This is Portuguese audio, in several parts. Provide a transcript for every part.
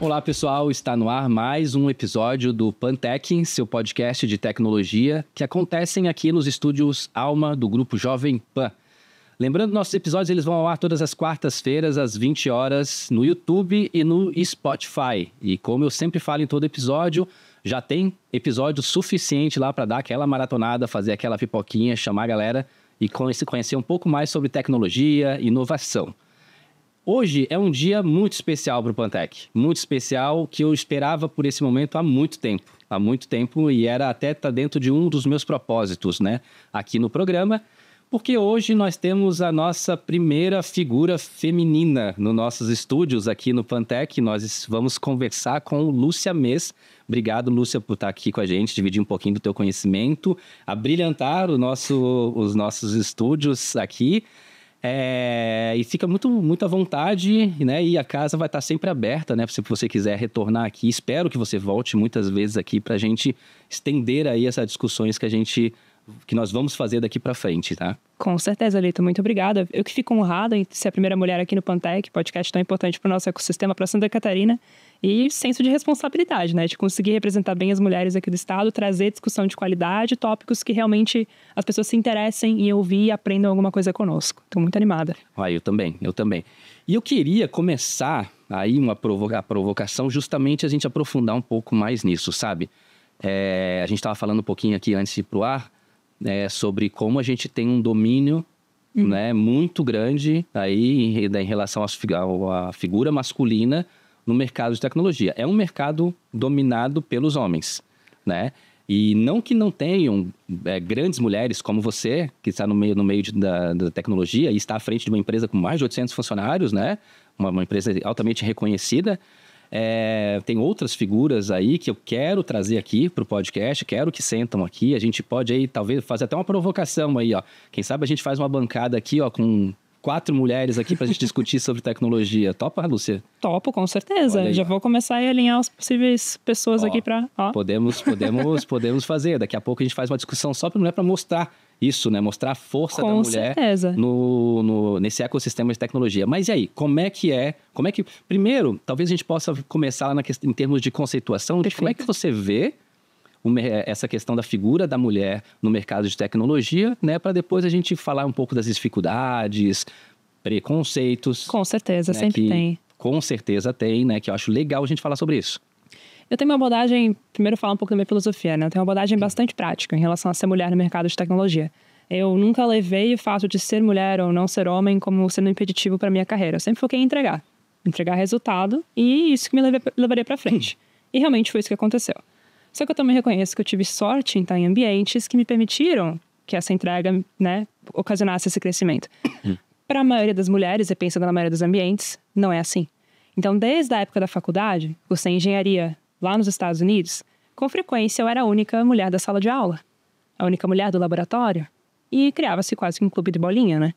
Olá pessoal, está no ar mais um episódio do Pantec, seu podcast de tecnologia, que acontecem aqui nos estúdios Alma do grupo Jovem Pan. Lembrando, nossos episódios eles vão ao ar todas as quartas-feiras às 20 horas no YouTube e no Spotify. E como eu sempre falo em todo episódio, já tem episódio suficiente lá para dar aquela maratonada, fazer aquela pipoquinha, chamar a galera e conhecer um pouco mais sobre tecnologia, e inovação. Hoje é um dia muito especial para o Pantec. Muito especial que eu esperava por esse momento há muito tempo. Há muito tempo e era até tá dentro de um dos meus propósitos, né? Aqui no programa, porque hoje nós temos a nossa primeira figura feminina nos nossos estúdios aqui no Pantec. Nós vamos conversar com Lúcia Mês. Obrigado, Lúcia, por estar tá aqui com a gente, dividir um pouquinho do teu conhecimento, a nosso, os nossos estúdios aqui. É, e fica muito, muito à vontade, né? E a casa vai estar sempre aberta, né? Se você quiser retornar aqui, espero que você volte muitas vezes aqui para a gente estender aí essas discussões que a gente que nós vamos fazer daqui para frente, tá? Com certeza, Lito. Muito obrigada. Eu que fico honrada em ser a primeira mulher aqui no Pantec, podcast tão importante para o nosso ecossistema, para Santa Catarina. E senso de responsabilidade, né? De conseguir representar bem as mulheres aqui do Estado, trazer discussão de qualidade, tópicos que realmente as pessoas se interessem em ouvir e aprendam alguma coisa conosco. Estou muito animada. Ah, eu também, eu também. E eu queria começar aí uma provoca provocação, justamente a gente aprofundar um pouco mais nisso, sabe? É, a gente estava falando um pouquinho aqui antes de ir pro ar né, sobre como a gente tem um domínio hum. né, muito grande aí em, em relação à figura masculina no mercado de tecnologia. É um mercado dominado pelos homens, né? E não que não tenham é, grandes mulheres como você, que está no meio, no meio de, da, da, tecnologia e está à frente de uma empresa com mais de 800 funcionários, né? Uma, uma empresa altamente reconhecida. É, tem outras figuras aí que eu quero trazer aqui para o podcast, quero que sentam aqui. A gente pode aí, talvez, fazer até uma provocação aí, ó. Quem sabe a gente faz uma bancada aqui, ó, com quatro mulheres aqui a gente discutir sobre tecnologia. Topa, Lúcia? Topo, com certeza. Aí, Já ó. vou começar a alinhar as possíveis pessoas ó, aqui para. Podemos, podemos, podemos fazer. Daqui a pouco a gente faz uma discussão só para mulher para mostrar isso, né? Mostrar a força com da mulher certeza. no, no, nesse ecossistema de tecnologia. Mas e aí, como é que é? Como é que. Primeiro, talvez a gente possa começar lá na, em termos de conceituação, Perfeito. como é que você vê eh, essa questão da figura da mulher no mercado de tecnologia, né, para depois a gente falar um pouco das dificuldades, preconceitos. Com certeza, né, sempre que, tem. Com certeza tem, né, que eu acho legal a gente falar sobre isso. Eu tenho uma abordagem, primeiro falar um pouco da minha filosofia, né? Eu tenho uma abordagem bastante prática em relação a ser mulher no mercado de tecnologia. Eu nunca levei o fato de ser mulher ou não ser homem como sendo impeditivo para minha carreira. Eu sempre foquei em entregar, entregar resultado e isso que me levaria para frente. E realmente foi isso que aconteceu. Só que eu também reconheço que eu tive sorte em estar em ambientes que me permitiram que essa entrega, né, ocasionasse esse crescimento. Hum. Para a maioria das mulheres, e pensando na maioria dos ambientes, não é assim. Então, desde a época da faculdade, em engenharia lá nos Estados Unidos, com frequência eu era a única mulher da sala de aula, a única mulher do laboratório, e criava-se quase um clube de bolinha, né?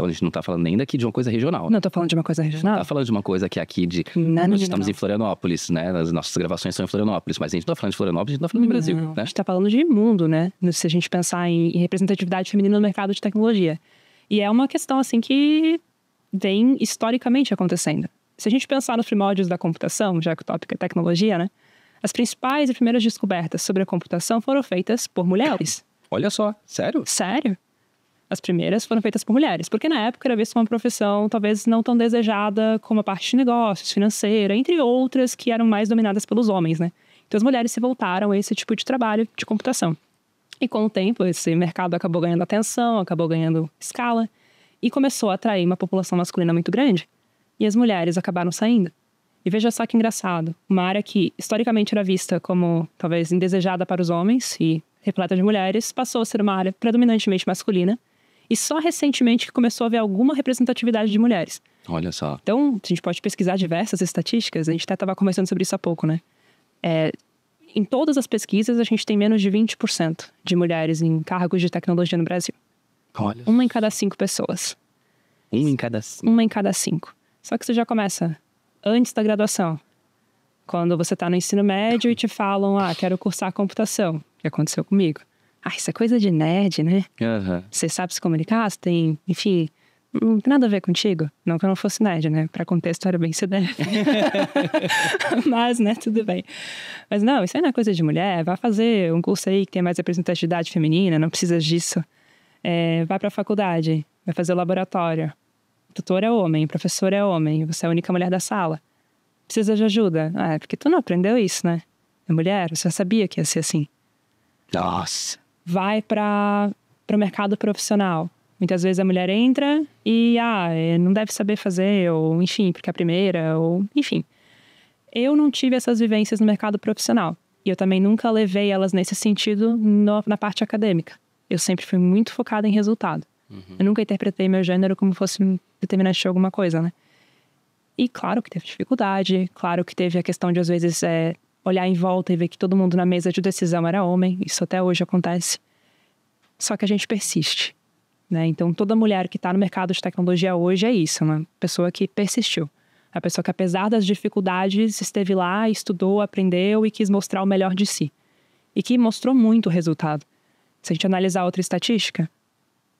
Então a gente não tá falando nem daqui de uma coisa regional. Né? Não, tô falando de uma coisa regional. Tá falando de uma coisa que é aqui de. Não, nós estamos não. em Florianópolis, né? As nossas gravações são em Florianópolis, mas a gente não tá falando de Florianópolis, a gente tá falando do Brasil. Né? A gente tá falando de mundo, né? Se a gente pensar em representatividade feminina no mercado de tecnologia. E é uma questão, assim, que vem historicamente acontecendo. Se a gente pensar nos primórdios da computação, já que o tópico é tecnologia, né? As principais e primeiras descobertas sobre a computação foram feitas por mulheres. Olha só, sério? Sério. As primeiras foram feitas por mulheres, porque na época era vista uma profissão talvez não tão desejada como a parte de negócios, financeira, entre outras que eram mais dominadas pelos homens, né? Então as mulheres se voltaram a esse tipo de trabalho de computação. E com o tempo, esse mercado acabou ganhando atenção, acabou ganhando escala e começou a atrair uma população masculina muito grande. E as mulheres acabaram saindo. E veja só que engraçado, uma área que historicamente era vista como talvez indesejada para os homens e repleta de mulheres, passou a ser uma área predominantemente masculina e só recentemente que começou a haver alguma representatividade de mulheres. Olha só. Então, a gente pode pesquisar diversas estatísticas, a gente até estava conversando sobre isso há pouco, né? É, em todas as pesquisas, a gente tem menos de 20% de mulheres em cargos de tecnologia no Brasil. Olha. Uma em cada cinco pessoas. Uma em cada cinco? Uma em cada cinco. Só que você já começa antes da graduação. Quando você está no ensino médio e te falam, ah, quero cursar computação, que aconteceu comigo. Ah, isso é coisa de nerd, né? Uhum. Você sabe se comunicar, você tem, enfim, não tem nada a ver contigo. Não que eu não fosse nerd, né? Para contexto era bem CDF. Mas, né, tudo bem. Mas não, isso aí não é coisa de mulher. Vá fazer um curso aí que tem mais representatividade feminina, não precisa disso. É, vai para a faculdade, vai fazer o laboratório. O tutor é homem, o professor é homem, você é a única mulher da sala. Precisa de ajuda. Ah, é porque tu não aprendeu isso, né? É mulher, você já sabia que ia ser assim. Nossa vai para o mercado profissional. Muitas vezes a mulher entra e, ah, é, não deve saber fazer, ou enfim, porque é a primeira, ou enfim. Eu não tive essas vivências no mercado profissional. E eu também nunca levei elas nesse sentido no, na parte acadêmica. Eu sempre fui muito focada em resultado. Uhum. Eu nunca interpretei meu gênero como fosse determinante de alguma coisa, né? E claro que teve dificuldade, claro que teve a questão de, às vezes, é, olhar em volta e ver que todo mundo na mesa de decisão era homem, isso até hoje acontece. Só que a gente persiste. Né? Então, toda mulher que está no mercado de tecnologia hoje é isso, uma né? pessoa que persistiu. A pessoa que, apesar das dificuldades, esteve lá, estudou, aprendeu e quis mostrar o melhor de si. E que mostrou muito resultado. Se a gente analisar outra estatística,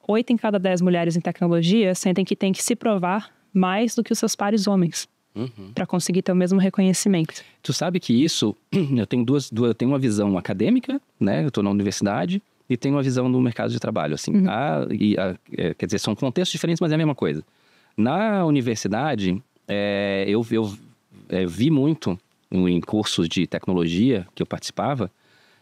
oito em cada dez mulheres em tecnologia sentem que têm que se provar mais do que os seus pares homens. Uhum. para conseguir ter o mesmo reconhecimento. Tu sabe que isso, eu tenho duas, duas eu tenho uma visão acadêmica, né? Eu estou na universidade e tenho uma visão do mercado de trabalho, assim. Uhum. A, e a, é, quer dizer, são contextos diferentes, mas é a mesma coisa. Na universidade, é, eu, eu é, vi muito em cursos de tecnologia que eu participava,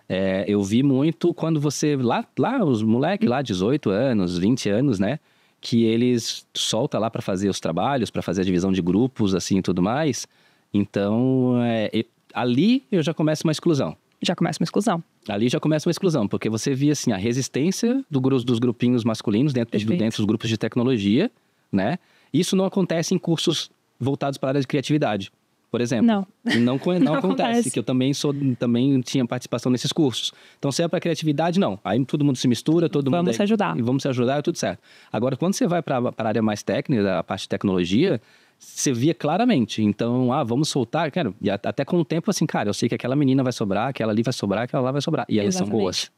é, eu vi muito quando você lá, lá os moleques lá 18 anos, 20 anos, né? que eles solta lá para fazer os trabalhos, para fazer a divisão de grupos, assim, e tudo mais. Então, é, ali eu já começo uma exclusão. Já começa uma exclusão. Ali já começa uma exclusão, porque você via, assim, a resistência do, dos grupinhos masculinos dentro, de, dentro dos grupos de tecnologia, né? Isso não acontece em cursos voltados para a área de criatividade por exemplo. Não. Não, não, não acontece, acontece, que eu também sou também tinha participação nesses cursos. Então, se é para criatividade, não. Aí todo mundo se mistura, todo vamos mundo... Vamos é se ajudar. E vamos se ajudar, é tudo certo. Agora, quando você vai para a área mais técnica, a parte de tecnologia, você via claramente. Então, ah, vamos soltar, cara. E até com o tempo, assim, cara, eu sei que aquela menina vai sobrar, aquela ali vai sobrar, aquela lá vai sobrar. E elas são boas.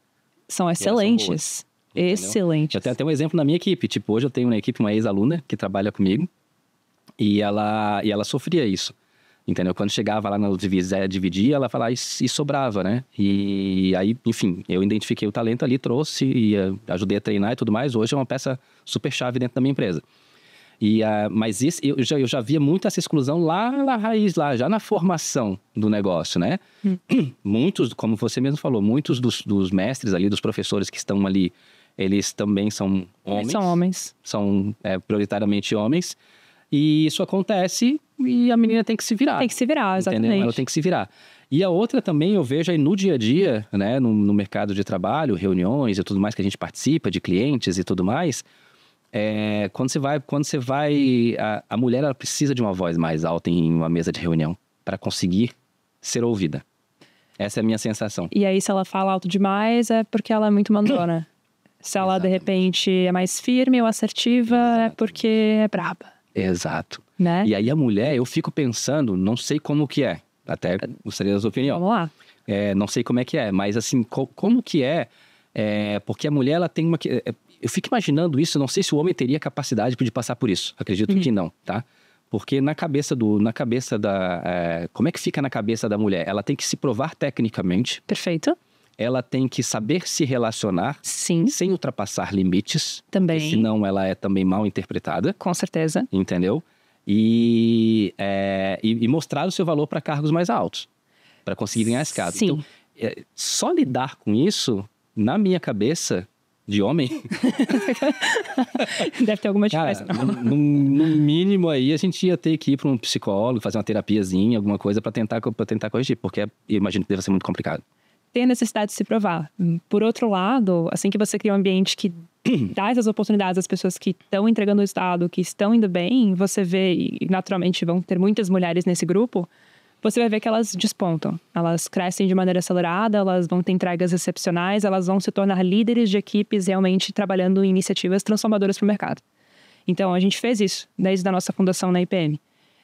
São excelentes. excelente boas, Eu tenho até um exemplo na minha equipe. Tipo, hoje eu tenho na equipe uma ex-aluna que trabalha comigo. E ela, e ela sofria isso. Entendeu? Quando chegava lá na divisão, é, dividia, ela falava ah, e, e sobrava, né? E aí, enfim, eu identifiquei o talento ali, trouxe e eh, ajudei a treinar e tudo mais. Hoje é uma peça super chave dentro da minha empresa. E, uh, mas isso, eu, já, eu já via muito essa exclusão lá na raiz, lá, já na formação do negócio, né? Hum. Muitos, como você mesmo falou, muitos dos, dos, mestres ali, dos professores que estão ali, eles também são homens. Eles são homens. São é, prioritariamente homens. E isso acontece e a menina tem que se virar. Tem que se virar, exatamente. Entendeu? Ela tem que se virar. E a outra também eu vejo aí no dia a dia, né, no, no, mercado de trabalho, reuniões e tudo mais que a gente participa, de clientes e tudo mais. É, quando você vai, quando você vai, a, a mulher ela precisa de uma voz mais alta em uma mesa de reunião para conseguir ser ouvida. Essa é a minha sensação. E aí se ela fala alto demais é porque ela é muito mandona. se ela Exatamente. de repente é mais firme ou assertiva é Exatamente. é porque é braba. Exato. Né? E aí a mulher, eu fico pensando, não sei como que é. Até gostaria da sua opinião. Vamos lá. É, não sei como é que é, mas assim, co como que é, é, Porque a mulher, ela tem uma. É, é, eu fico imaginando isso, não sei se o homem teria capacidade de passar por isso. Acredito uhum. que não, tá? Porque na cabeça do, na cabeça da, é, como é que fica na cabeça da mulher? Ela tem que se provar tecnicamente. Perfeito. Ela tem que saber se relacionar. Sim. Sem ultrapassar limites. Também. Senão ela é também mal interpretada. Com certeza. Entendeu? e, é, e, e mostrar o seu valor para cargos mais altos, para conseguir ganhar escada. Sim. Então, é, só lidar com isso, na minha cabeça, de homem. Deve ter alguma diferença. Cara, no, no, mínimo aí a gente ia ter que ir para um psicólogo, fazer uma terapiazinha, alguma coisa para tentar para tentar corrigir, porque eu imagino que deve ser muito complicado. Tem a necessidade de se provar. Por outro lado, assim que você cria um ambiente que dar essas oportunidades às pessoas que estão entregando o Estado, que estão indo bem, você vê, e naturalmente vão ter muitas mulheres nesse grupo, você vai ver que elas despontam. Elas crescem de maneira acelerada, elas vão ter entregas excepcionais, elas vão se tornar líderes de equipes realmente trabalhando em iniciativas transformadoras para o mercado. Então, a gente fez isso desde a nossa fundação na IPM.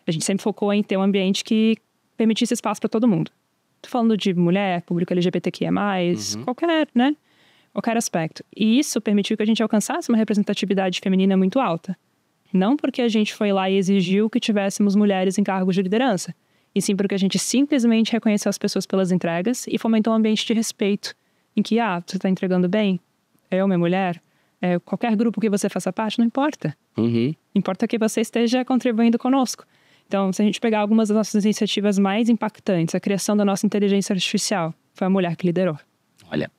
A gente sempre focou em ter um ambiente que permitisse espaço para todo mundo. Estou falando de mulher, público LGBTQIA+, uhum. qualquer, né? qualquer aspecto. E isso permitiu que a gente alcançasse uma representatividade feminina muito alta. Não porque a gente foi lá e exigiu que tivéssemos mulheres em cargos de liderança, e sim porque a gente simplesmente reconheceu as pessoas pelas entregas e fomentou um ambiente de respeito, em que, ah, você está entregando bem? É minha é mulher? É, qualquer grupo que você faça parte, não importa. Uhum. Importa que você esteja contribuindo conosco. Então, se a gente pegar algumas das nossas iniciativas mais impactantes, a criação da nossa inteligência artificial, foi a mulher que liderou. Olha,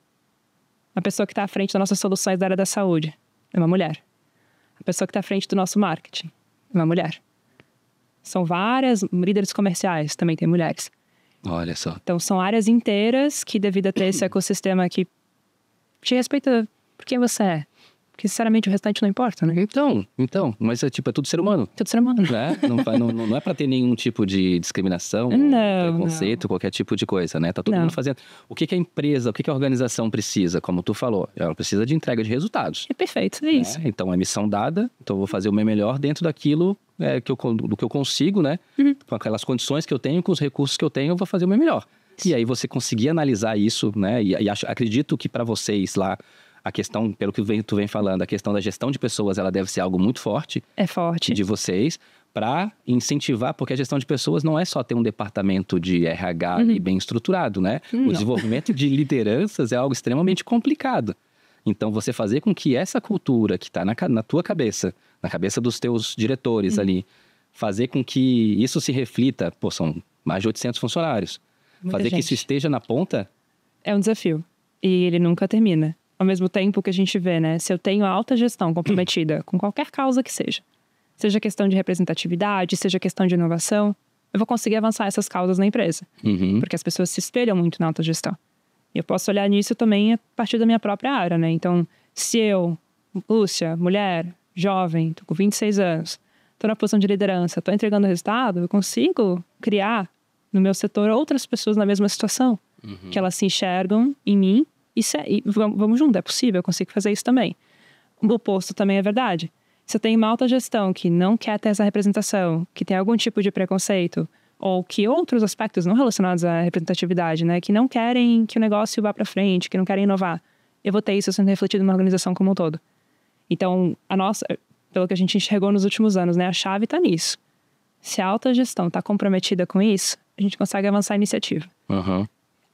a pessoa que está à frente das nossas soluções da área da saúde é uma mulher. A pessoa que está à frente do nosso marketing é uma mulher. São várias líderes comerciais, também tem mulheres. Olha só. Então são áreas inteiras que devido a ter esse ecossistema que te respeita por quem você é, porque, sinceramente, o restante não importa, né? Então, então. Mas, é, tipo, é tudo ser humano. Tudo ser humano. Né? Não, não, não é pra ter nenhum tipo de discriminação, não, preconceito, não. qualquer tipo de coisa, né? Tá todo não. mundo fazendo. O que, que a empresa, o que, que a organização precisa, como tu falou? Ela precisa de entrega de resultados. É perfeito, é né? isso. Né? Então, a é missão dada, então eu vou fazer o meu melhor dentro daquilo é, que eu, do que eu consigo, né? Uhum. Com aquelas condições que eu tenho, com os recursos que eu tenho, eu vou fazer o meu melhor. E aí você conseguir analisar isso, né? E, e acho, acredito que para vocês lá a questão, pelo que tu vem falando, a questão da gestão de pessoas, ela deve ser algo muito forte. É forte. De vocês, para incentivar, porque a gestão de pessoas não é só ter um departamento de RH uhum. bem estruturado, né? Hum, o desenvolvimento de lideranças é algo extremamente complicado. Então, você fazer com que essa cultura que está na, na, tua cabeça, na cabeça dos teus diretores uhum. ali, fazer com que isso se reflita, pô, são mais de 800 funcionários. Muita fazer gente. que isso esteja na ponta... É um desafio. E ele nunca termina ao mesmo tempo que a gente vê, né? Se eu tenho alta gestão comprometida com qualquer causa que seja, seja questão de representatividade, seja questão de inovação, eu vou conseguir avançar essas causas na empresa. Uhum. Porque as pessoas se espelham muito na alta gestão. E eu posso olhar nisso também a partir da minha própria área, né? Então, se eu, Lúcia, mulher, jovem, tô com 26 anos, tô na posição de liderança, tô entregando resultado, eu consigo criar no meu setor outras pessoas na mesma situação. Uhum. Que elas se enxergam em mim isso é, vamos junto, é possível, eu consigo fazer isso também. O oposto também é verdade. Se tem uma alta gestão que não quer ter essa representação, que tem algum tipo de preconceito, ou que outros aspectos não relacionados à representatividade, né, que não querem que o negócio vá para frente, que não querem inovar, eu vou ter isso sendo refletido na organização como um todo. Então, a nossa, pelo que a gente enxergou nos últimos anos, né, a chave está nisso. Se a alta gestão está comprometida com isso, a gente consegue avançar a iniciativa. Uhum.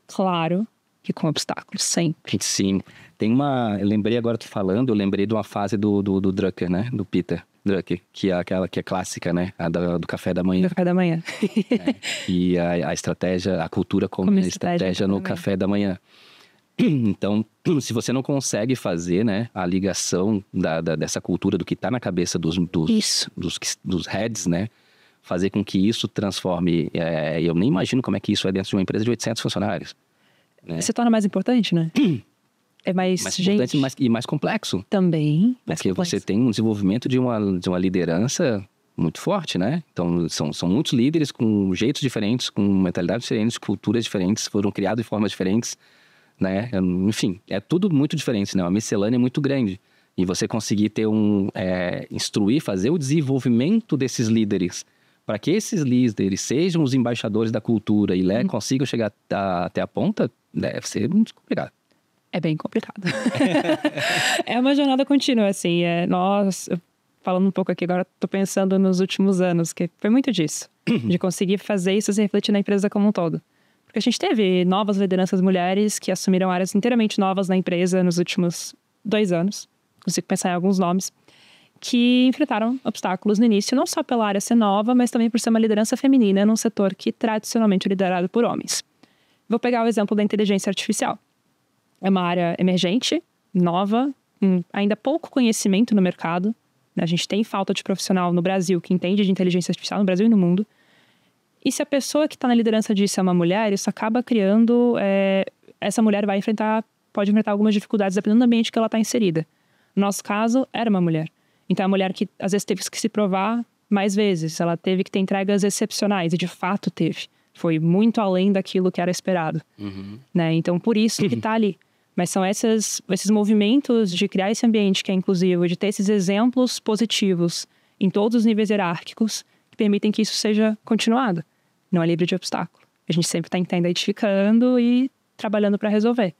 Claro que com obstáculos, sempre. Sim. Tem uma. Eu lembrei agora tu falando, eu lembrei de uma fase do, do, do Drucker, né? Do Peter. Drucker, que é aquela que é clássica, né? A do, do café da manhã. Do café da manhã. É. E a, a, estratégia, a cultura como, como estratégia, estratégia no café da manhã. Então, se você não consegue fazer né, a ligação da, da dessa cultura, do que está na cabeça dos, dos, dos, dos, heads, né? Fazer com que isso transforme. É, eu nem imagino como é que isso é dentro de uma empresa de 800 funcionários. Né? Se torna mais importante, né? é mais, mais gente... importante mais, e mais complexo. Também. Porque complexo. você tem um desenvolvimento de uma, de uma liderança muito forte, né? Então, são, são muitos líderes com jeitos diferentes, com mentalidades diferentes, culturas diferentes, foram criados de formas diferentes, né? Enfim, é tudo muito diferente, né? Uma miscelânea muito grande. E você conseguir ter um... É, instruir, fazer o desenvolvimento desses líderes para que esses líderes sejam os embaixadores da cultura e né, uhum. consigam chegar a, até a ponta, né, deve ser muito complicado. É bem complicado. é uma jornada contínua, assim. É, nós, falando um pouco aqui agora, estou pensando nos últimos anos, que foi muito disso, de conseguir fazer isso se refletir na empresa como um todo. Porque a gente teve novas lideranças mulheres que assumiram áreas inteiramente novas na empresa nos últimos dois anos. Consigo pensar em alguns nomes que enfrentaram obstáculos no início, não só pela área ser nova, mas também por ser uma liderança feminina num setor que tradicionalmente é liderado por homens. Vou pegar o exemplo da inteligência artificial. É uma área emergente, nova, ainda pouco conhecimento no mercado. A gente tem falta de profissional no Brasil que entende de inteligência artificial no Brasil e no mundo. E se a pessoa que está na liderança disso é uma mulher, isso acaba criando. É, essa mulher vai enfrentar, pode enfrentar algumas dificuldades dependendo do ambiente que ela está inserida. No nosso caso, era uma mulher. Então, é a mulher que às vezes teve que se provar mais vezes, ela teve que ter entregas excepcionais, e de fato teve. Foi muito além daquilo que era esperado. Uhum. Né? Então, por isso que está ali. Mas são essas, esses movimentos de criar esse ambiente que é inclusivo, de ter esses exemplos positivos em todos os níveis hierárquicos que permitem que isso seja continuado. Não é livre de obstáculo. A gente sempre está identificando e trabalhando para resolver.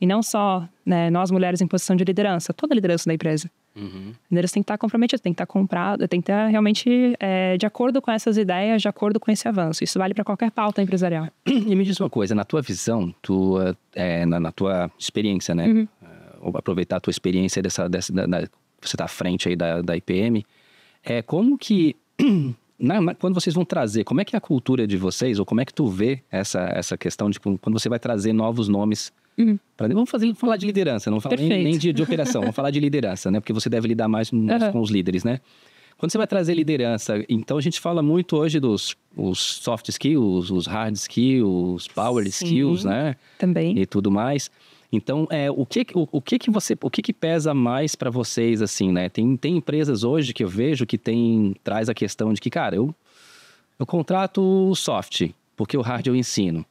E não só né, nós mulheres em posição de liderança, toda a liderança da empresa. Uhum. Eles têm que estar comprometidos, têm que estar comprado, têm que estar realmente é, de acordo com essas ideias, de acordo com esse avanço. Isso vale para qualquer pauta empresarial. E me diz uma coisa, na tua visão, tua, é, na, na, tua experiência, né? Uhum. Uh, aproveitar a tua experiência dessa, dessa da, da, você está à frente aí da, da IPM, é como que Na, na, quando vocês vão trazer, como é que é a cultura de vocês, ou como é que tu vê essa, essa questão de quando você vai trazer novos nomes Uhum. Pra, vamos fazer, falar de liderança, não falar nem, nem, de, de operação, vamos falar de liderança, né? Porque você deve lidar mais uhum. com os líderes, né? Quando você vai trazer liderança, então a gente fala muito hoje dos os soft skills, os hard skills, os power Sim, skills, né? Também. E tudo mais. Então, é, o, que, o, o que que você, o que que pesa mais para vocês assim, né? Tem, tem empresas hoje que eu vejo que tem traz a questão de que, cara, eu eu contrato o soft, porque o hard eu ensino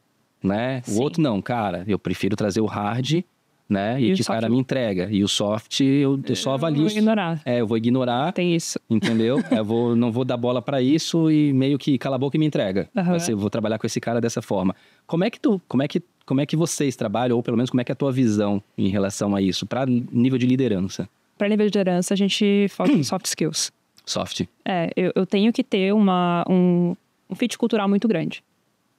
né? Sim. O outro não, cara, eu prefiro trazer o hard, né? E, e que o cara me entrega. E o soft eu, eu só avalio. Eu vou ignorar. É, eu vou ignorar. Tem isso. Entendeu? É, eu vou, não vou dar bola para isso e meio que cala a boca e me entrega. Uhum. eu vou trabalhar com esse cara dessa forma. Como é que tu, como é que como é que vocês trabalham ou pelo menos como é que é a tua visão em relação a isso para nível de liderança? Para nível de liderança a gente foca em soft skills. Soft. É, eu, eu tenho que ter uma um, um fit cultural muito grande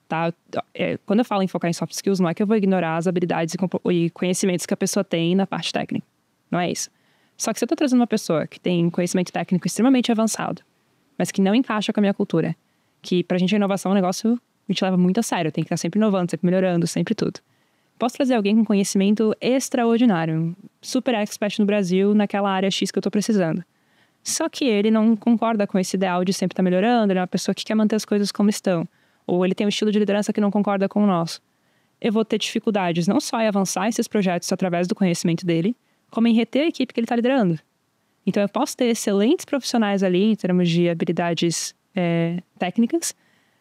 tá? É, quando eu falo em focar em soft skills, não é que eu vou ignorar as habilidades e, e conhecimentos que a pessoa tem na parte técnica. Não é isso. Só que se eu tô trazendo uma pessoa que tem conhecimento técnico extremamente avançado, mas que não encaixa com a minha cultura, que pra gente a inovação é um negócio que gente leva muito a sério, tem que estar tá sempre inovando, sempre melhorando, sempre tudo. Posso trazer alguém com conhecimento extraordinário, super expert no Brasil, naquela área X que eu tô precisando. Só que ele não concorda com esse ideal de sempre estar tá melhorando, ele é uma pessoa que quer manter as coisas como estão ou ele tem um estilo de liderança que não concorda com o nosso. Eu vou ter dificuldades não só em avançar esses projetos através do conhecimento dele, como em reter a equipe que ele está liderando. Então, eu posso ter excelentes profissionais ali em termos de habilidades é, técnicas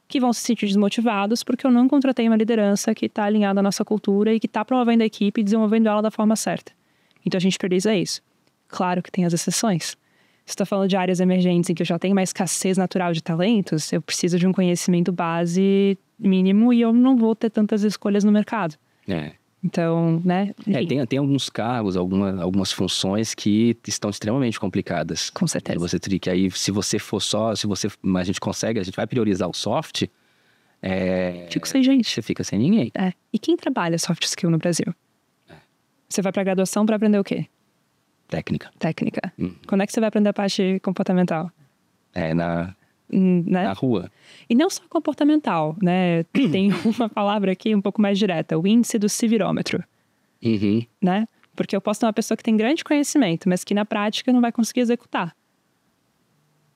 que vão se sentir desmotivados porque eu não contratei uma liderança que está alinhada à nossa cultura e que está promovendo a equipe e desenvolvendo ela da forma certa. Então, a gente prioriza isso. Claro que tem as exceções está falando de áreas emergentes em que eu já tenho uma escassez natural de talentos, eu preciso de um conhecimento base mínimo e eu não vou ter tantas escolhas no mercado. É. Então, né? É, tem, tem alguns cargos, alguma, algumas funções que estão extremamente complicadas. Com certeza. Você teria que aí, se você for só, se você, mas a gente consegue, a gente vai priorizar o soft. É... Fico sem gente. Você fica sem ninguém. É. E quem trabalha soft skill no Brasil? É. Você vai para graduação para aprender o quê? Técnica. Técnica. Hum. Quando é que você vai aprender a parte comportamental? É, na, hum, né? na rua. E não só comportamental, né? Tem uma palavra aqui um pouco mais direta, o índice do civirômetro. Uhum. Né? Porque eu posso ter uma pessoa que tem grande conhecimento, mas que na prática não vai conseguir executar.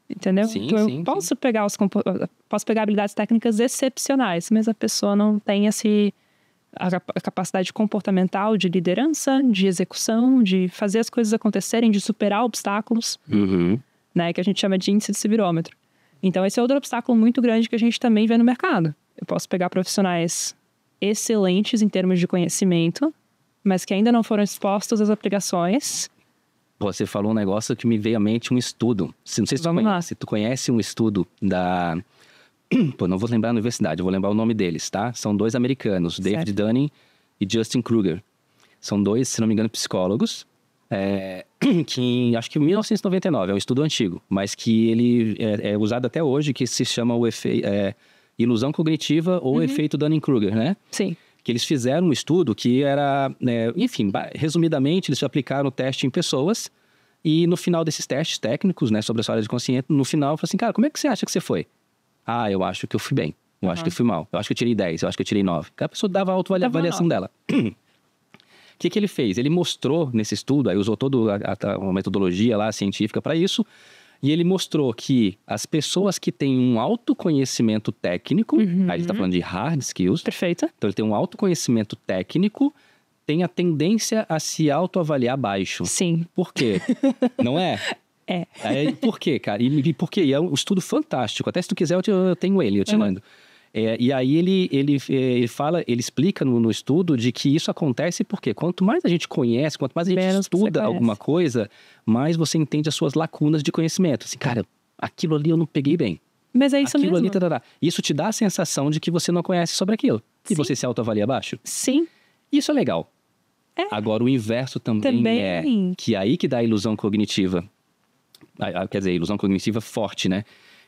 Entendeu? Sim, então, eu sim, posso sim. pegar os posso pegar habilidades técnicas excepcionais, mas a pessoa não tem esse a capacidade comportamental de liderança, de execução, de fazer as coisas acontecerem, de superar obstáculos, uhum. né, que a gente chama de índice de sevirômetro. Então, esse é outro obstáculo muito grande que a gente também vê no mercado. Eu posso pegar profissionais excelentes em termos de conhecimento, mas que ainda não foram expostos às aplicações. Você falou um negócio que me veio à mente, um estudo. Não sei se, Vamos tu, conhece, lá. se tu conhece um estudo da Pô, não vou lembrar a universidade, vou lembrar o nome deles, tá? São dois americanos, certo. David Dunning e Justin Kruger. São dois, se não me engano, psicólogos. É, que acho que em 1999 é um estudo antigo, mas que ele é, é usado até hoje, que se chama o efeito é, ilusão cognitiva ou uhum. efeito Dunning-Kruger, né? Sim. Que eles fizeram um estudo que era, né, enfim, resumidamente eles aplicaram o teste em pessoas e no final desses testes técnicos, né, sobre a áreas de consciência, no final, falaram assim, cara, como é que você acha que você foi? Ah, eu acho que eu fui bem. Eu uhum. acho que eu fui mal. Eu acho que eu tirei 10, eu acho que eu tirei 9. A pessoa dava a autoavaliação dela. O que, que ele fez? Ele mostrou nesse estudo, aí usou toda a, a metodologia lá científica para isso, e ele mostrou que as pessoas que têm um autoconhecimento técnico, uhum. aí ele está falando de hard skills. Perfeita. Então ele tem um autoconhecimento técnico, tem a tendência a se autoavaliar baixo. Sim. Por quê? Não é? É. é por quê, cara? E, e por quê? E é um estudo fantástico. Até se tu quiser, eu, te, eu tenho ele, eu te uhum. mando. É, e aí ele, ele, é, ele fala, ele explica no, no, estudo de que isso acontece porque quanto mais a gente conhece, quanto mais a gente Menos estuda alguma coisa, mais você entende as suas lacunas de conhecimento. Assim, cara, aquilo ali eu não peguei bem. Mas é isso aquilo mesmo. Ali, Isso te dá a sensação de que você não conhece sobre aquilo. Sim. E você se autoavalia abaixo. Sim. Isso é legal. É. Agora, o inverso também, também, é. Que é aí que dá a ilusão cognitiva. Ah, ah, quer dizer, ilusão cognitiva forte, né?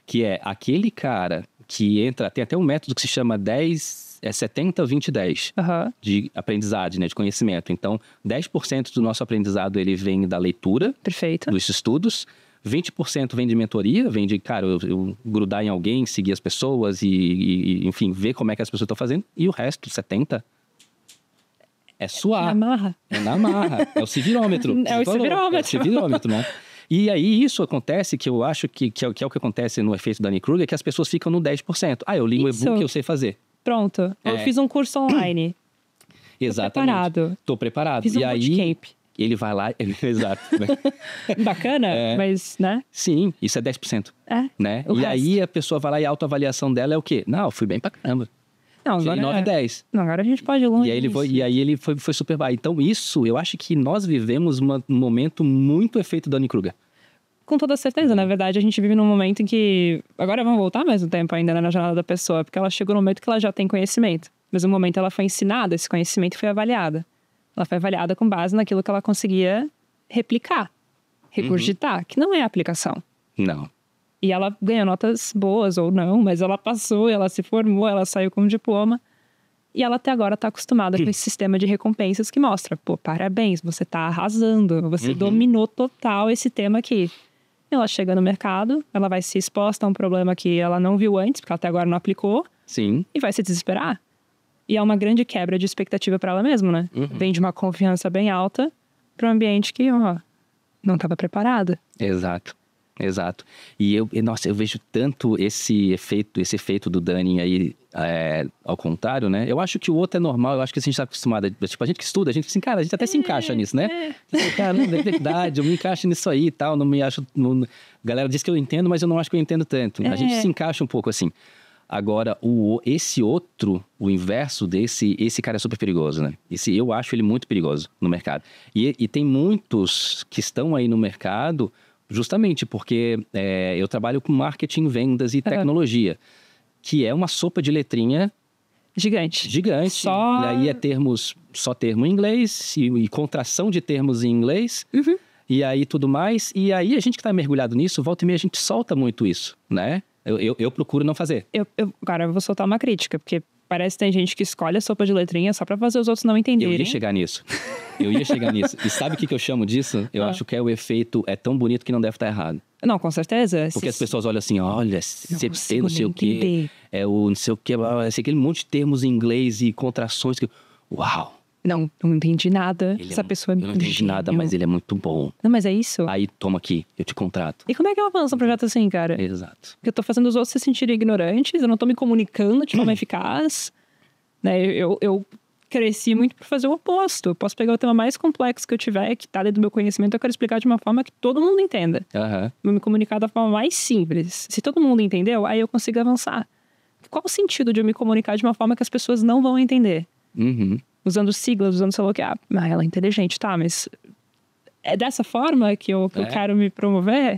Que é aquele cara que entra, tem até um método que se chama 10, é 70, 20, 10 uhum. de aprendizagem, né, de conhecimento. Então, 10% do nosso aprendizado ele vem da leitura, Perfeito. dos estudos, 20% vem de mentoria, vem de, cara, eu, eu, grudar em alguém, seguir as pessoas e, e enfim, ver como é que as pessoas estão fazendo, e o resto, 70, é suar. É na marra. É na marra. É o civirômetro. É o civirômetro. É o civirômetro, né? E aí isso acontece, que eu acho que, que, é, que é o que acontece no efeito Danny Kruger, que as pessoas ficam no 10%. Ah, eu li o e-book, eu sei fazer. Pronto, é. eu fiz um curso online. Exatamente. Tô preparado. Tô preparado. Fiz um e aí, ele vai lá, exato. Né? Bacana, é, mas, né? Sim, isso é 10%. É. Né? O e resto. aí a pessoa vai lá e a autoavaliação dela é o quê? Não, fui bem pra caramba. Não, agora, 9 10. Não, agora a gente pode ir longe. E aí ele, foi, e aí ele foi, foi super baixo. Então, isso, eu acho que nós vivemos uma, um momento muito efeito Dunning Kruger com toda certeza. Na uhum. verdade, a gente vive num momento em que. Agora vamos voltar mais um tempo ainda na jornada da pessoa, porque ela chegou no momento que ela já tem conhecimento. Mas no momento ela foi ensinada, esse conhecimento foi avaliada. Ela foi avaliada com base naquilo que ela conseguia replicar, regurgitar, uhum. que não é aplicação. Não. E ela ganhou notas boas ou não, mas ela passou, ela se formou, ela saiu com um diploma. E ela até agora está acostumada com esse sistema de recompensas que mostra, pô, parabéns, você está arrasando, você uhum. dominou total esse tema aqui ela chega no mercado, ela vai ser exposta a um problema que ela não viu antes, porque ela até agora não aplicou. Sim. E vai se desesperar. E é uma grande quebra de expectativa para ela mesma, né? Uhum. Vem de uma confiança bem alta para um ambiente que, ó, não estava preparada. Exato. Exato. E eu, nossa, eu vejo tanto esse efeito, esse efeito do Dunning aí é, ao contrário, né? Eu acho que o outro é normal, eu acho que a gente está acostumado, tipo, a gente que estuda, a gente assim, cara, a gente até é, se encaixa é, nisso, né? É. Tipo, cara, não, é verdade, eu me encaixo nisso aí e tal, não me acho. Não, galera diz que eu entendo, mas eu não acho que eu entendo tanto. É. A gente é. se encaixa um pouco assim. Agora, o, esse outro, o inverso desse, esse cara é super perigoso, né? Esse, eu acho ele muito perigoso no mercado. E, e tem muitos que estão aí no mercado Justamente porque é, eu trabalho com marketing, vendas e é. tecnologia, que é uma sopa de letrinha Gigante. Gigante. Só... aí é termos, só termo em inglês e, e contração de termos em inglês. Uhum. E aí tudo mais. E aí a gente que está mergulhado nisso, volta e meia a gente solta muito isso, né? Eu, eu, eu procuro não fazer. Eu, eu, agora eu vou soltar uma crítica, porque Parece que tem gente que escolhe a sopa de letrinha só para fazer os outros não entenderem. Eu ia chegar nisso. Eu ia chegar nisso. E sabe o que, que eu chamo disso? Eu ah. acho que é o efeito é tão bonito que não deve estar tá errado. Não, com certeza. Porque as pessoas olham assim, olha, CPT, não, não sei o quê. É o não sei o quê, aquele monte de termos em inglês e contrações. Que... Uau! Não, não entendi nada. Ele Essa é pessoa me. não entendi gênio. nada, mas ele é muito bom. Não, mas é isso? Aí toma aqui, eu te contrato. E como é que eu avanço um projeto assim, cara? Exato. Porque eu tô fazendo os outros se sentirem ignorantes, eu não tô me comunicando de forma eficaz. Né? Eu, eu cresci muito pra fazer o oposto. Eu posso pegar o tema mais complexo que eu tiver, que tá dentro do meu conhecimento, eu quero explicar de uma forma que todo mundo entenda. Uhum. Vou me comunicar da forma mais simples. Se todo mundo entendeu, aí eu consigo avançar. Qual o sentido de eu me comunicar de uma forma que as pessoas não vão entender? Uhum usando siglas, usando sei lá o que. Ah, ela é inteligente, tá, mas é dessa forma que eu, que é. eu quero me promover?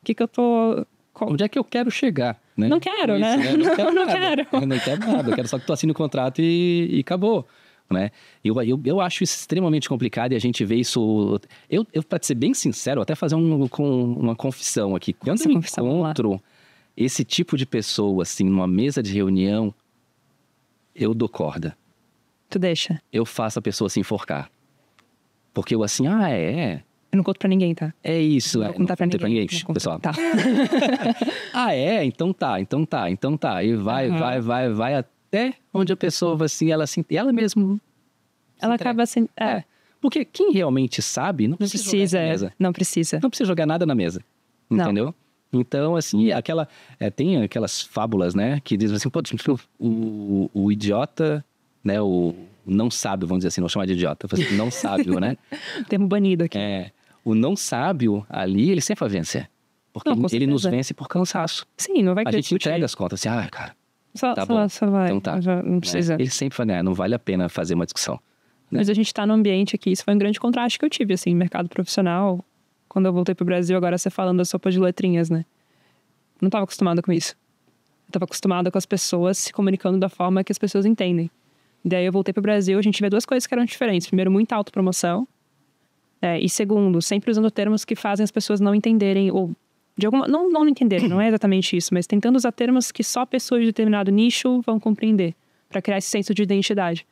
O que, que eu tô. Qual... Onde é que eu quero chegar? Né? Não quero, né? Isso, né? né? Não, quero não quero. Eu não quero nada. Eu quero só que tu assine o contrato e, e acabou. Né? Eu, eu, eu acho isso extremamente complicado e a gente vê isso. Eu, eu para ser bem sincero, até fazer um, com uma confissão aqui. Quando eu encontro esse tipo de pessoa, assim, numa mesa de reunião, eu dou corda. Tu deixa? Eu faço a pessoa se enforcar. Porque eu assim, ah, é? é. Eu não conto pra ninguém, tá? É isso. Não é, contar não pra ninguém. Pra ninguém. pessoal. Tá. ah, é? Então tá, então tá, então tá. E vai, uhum. vai, vai, vai até onde a pessoa, assim, ela assim, ela mesmo... Ela se acaba assim... É. é. Porque quem realmente sabe, não precisa, não precisa jogar é. mesa. Não precisa. Não precisa jogar nada na mesa. Entendeu? Não. Então, assim, aquela. É, tem aquelas fábulas, né? Que dizem assim, pô, o, o, o idiota né, o não sábio, vamos dizer assim, não chamar de idiota, assim, não sábio, né? Termo banido aqui. É, o não sábio ali, ele sempre vai vencer. Porque não, ele nos vence por cansaço. Sim, não vai A gente entrega as contas assim, ah, cara. Só, tá só, bom. só vai. Então tá. Já não né? precisa. É, ele sempre vai ganhar, não vale a pena fazer uma discussão. Né? Mas a gente está num ambiente aqui, isso foi um grande contraste que eu tive, assim, mercado profissional. Quando eu voltei pro Brasil, agora você falando da sopa de letrinhas, né? Não estava acostumada com isso. Eu tava acostumada com as pessoas se comunicando da forma que as pessoas entendem. Daí eu voltei para o Brasil, a gente vê duas coisas que eram diferentes. Primeiro, muita autopromoção. É, e segundo, sempre usando termos que fazem as pessoas não entenderem, ou de alguma. Não, não entenderem, não é exatamente isso, mas tentando usar termos que só pessoas de determinado nicho vão compreender, para criar esse senso de identidade.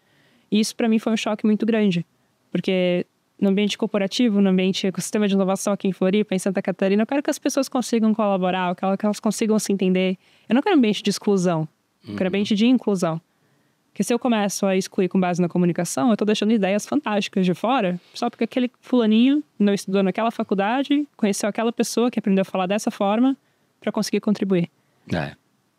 E isso, para mim, foi um choque muito grande, porque no ambiente corporativo, no ambiente ecossistema de inovação aqui em Floripa, em Santa Catarina, eu quero que as pessoas consigam colaborar, eu quero que elas consigam se entender. Eu não quero um ambiente de exclusão, eu quero um uhum. ambiente de inclusão. Porque se eu começo a excluir com base na comunicação, eu tô deixando ideias fantásticas de fora, só porque aquele fulaninho não estudou naquela faculdade, conheceu aquela pessoa que aprendeu a falar dessa forma para conseguir contribuir. É.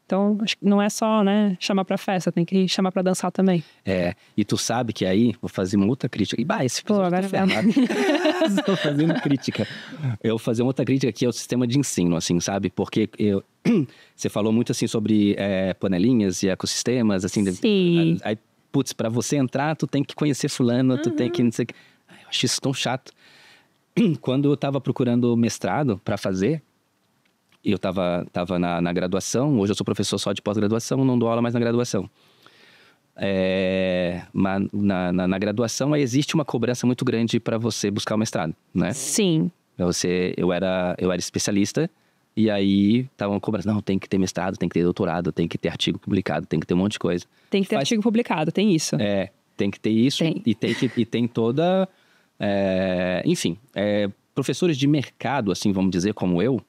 Então, acho que não é só, né, chamar para festa, tem que chamar para dançar também. É, e tu sabe que aí, vou fazer uma outra crítica. E bah, esse Pô, tá agora tá Estou fazendo crítica. Eu vou fazer uma outra crítica que é o sistema de ensino, assim, sabe? Porque eu, você falou muito, assim, sobre é, panelinhas e ecossistemas, assim. Sim. Aí, putz, para você entrar, tu tem que conhecer fulano, uhum. tu tem que uhum. não sei o que. Eu acho isso tão chato. Quando eu tava procurando mestrado para fazer, eu estava tava na, na graduação, hoje eu sou professor só de pós-graduação, não dou aula mais na graduação. É, na, na, na, graduação existe uma cobrança muito grande para você buscar o mestrado, né? Sim. Você, eu era, eu era especialista e aí uma cobrança não, tem que ter mestrado, tem que ter doutorado, tem que ter artigo publicado, tem que ter um monte de coisa. Tem que ter Faz... artigo publicado, tem isso. É, tem que ter isso tem. e tem que e tem toda, é, enfim, é, professores de mercado, assim, vamos dizer, como eu,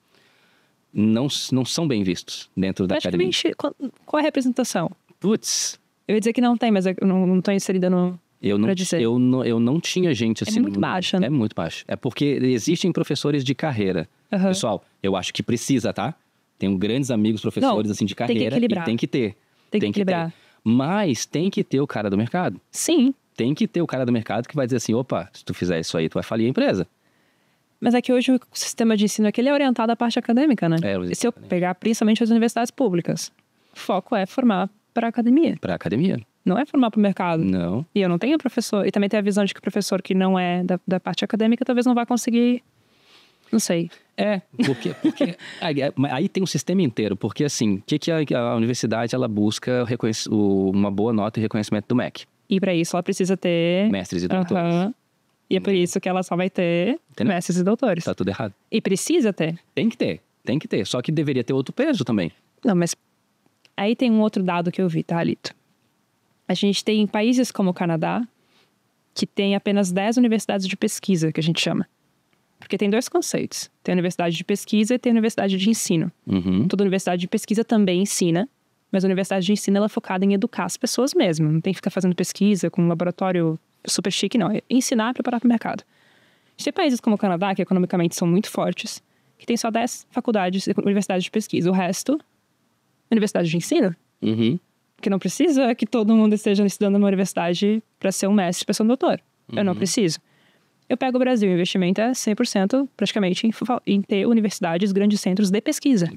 não, não são bem vistos dentro da é academia. Qual, qual é a representação? Putz. Eu ia dizer que não tem, mas eu não, não tô inserida no. Eu não, eu, não, eu não tinha gente é assim. É muito baixa. Né? É muito baixa. É porque existem professores de carreira. Uhum. Pessoal, eu acho que precisa, tá? Tenho grandes amigos professores não, assim de carreira. Tem que equilibrar. tem que ter. Tem que tem equilibrar. mas tem que ter o cara do mercado. Sim. Tem que ter o cara do mercado que vai dizer assim: opa, se tu fizer isso aí, tu vai falir a empresa. Mas é que hoje o sistema de ensino aqui é orientado à parte acadêmica, né? É, Se eu pegar principalmente as universidades públicas, o foco é formar para academia. Para academia. Não é formar para o mercado. Não. E eu não tenho professor. E também tem a visão de que o professor que não é da, da parte acadêmica talvez não vá conseguir. Não sei. É, porque, porque aí, aí, tem um sistema inteiro. Porque, assim, o que, que a, a, universidade ela busca o, uma boa nota e reconhecimento do MEC? E para isso ela precisa ter. Mestres e doutores. Uhum. E é por uhum. isso que ela só vai ter Entendeu? mestres e doutores. Tá tudo errado. E precisa ter. Tem que ter, tem que ter. Só que deveria ter outro peso também. Não, mas aí tem um outro dado que eu vi, tá, Alito? A gente tem países como o Canadá, que tem apenas 10 universidades de pesquisa, que a gente chama. Porque tem dois conceitos. Tem a universidade de pesquisa e tem a universidade de ensino. Uhum. Toda universidade de pesquisa também ensina, mas a universidade de ensino ela é focada em educar as pessoas mesmo. Não tem que ficar fazendo pesquisa com um laboratório super chique, não. É ensinar preparar para o mercado. A gente tem países como o Canadá, que economicamente são muito fortes, que tem só 10 faculdades, universidades de pesquisa. O resto, universidade de ensino. Uhum. Que não precisa que todo mundo esteja estudando numa universidade para ser um mestre, para ser um doutor. Uhum. Eu não uhum. preciso. Eu pego o Brasil, o investimento é 100% praticamente em, em, ter universidades, grandes centros de pesquisa.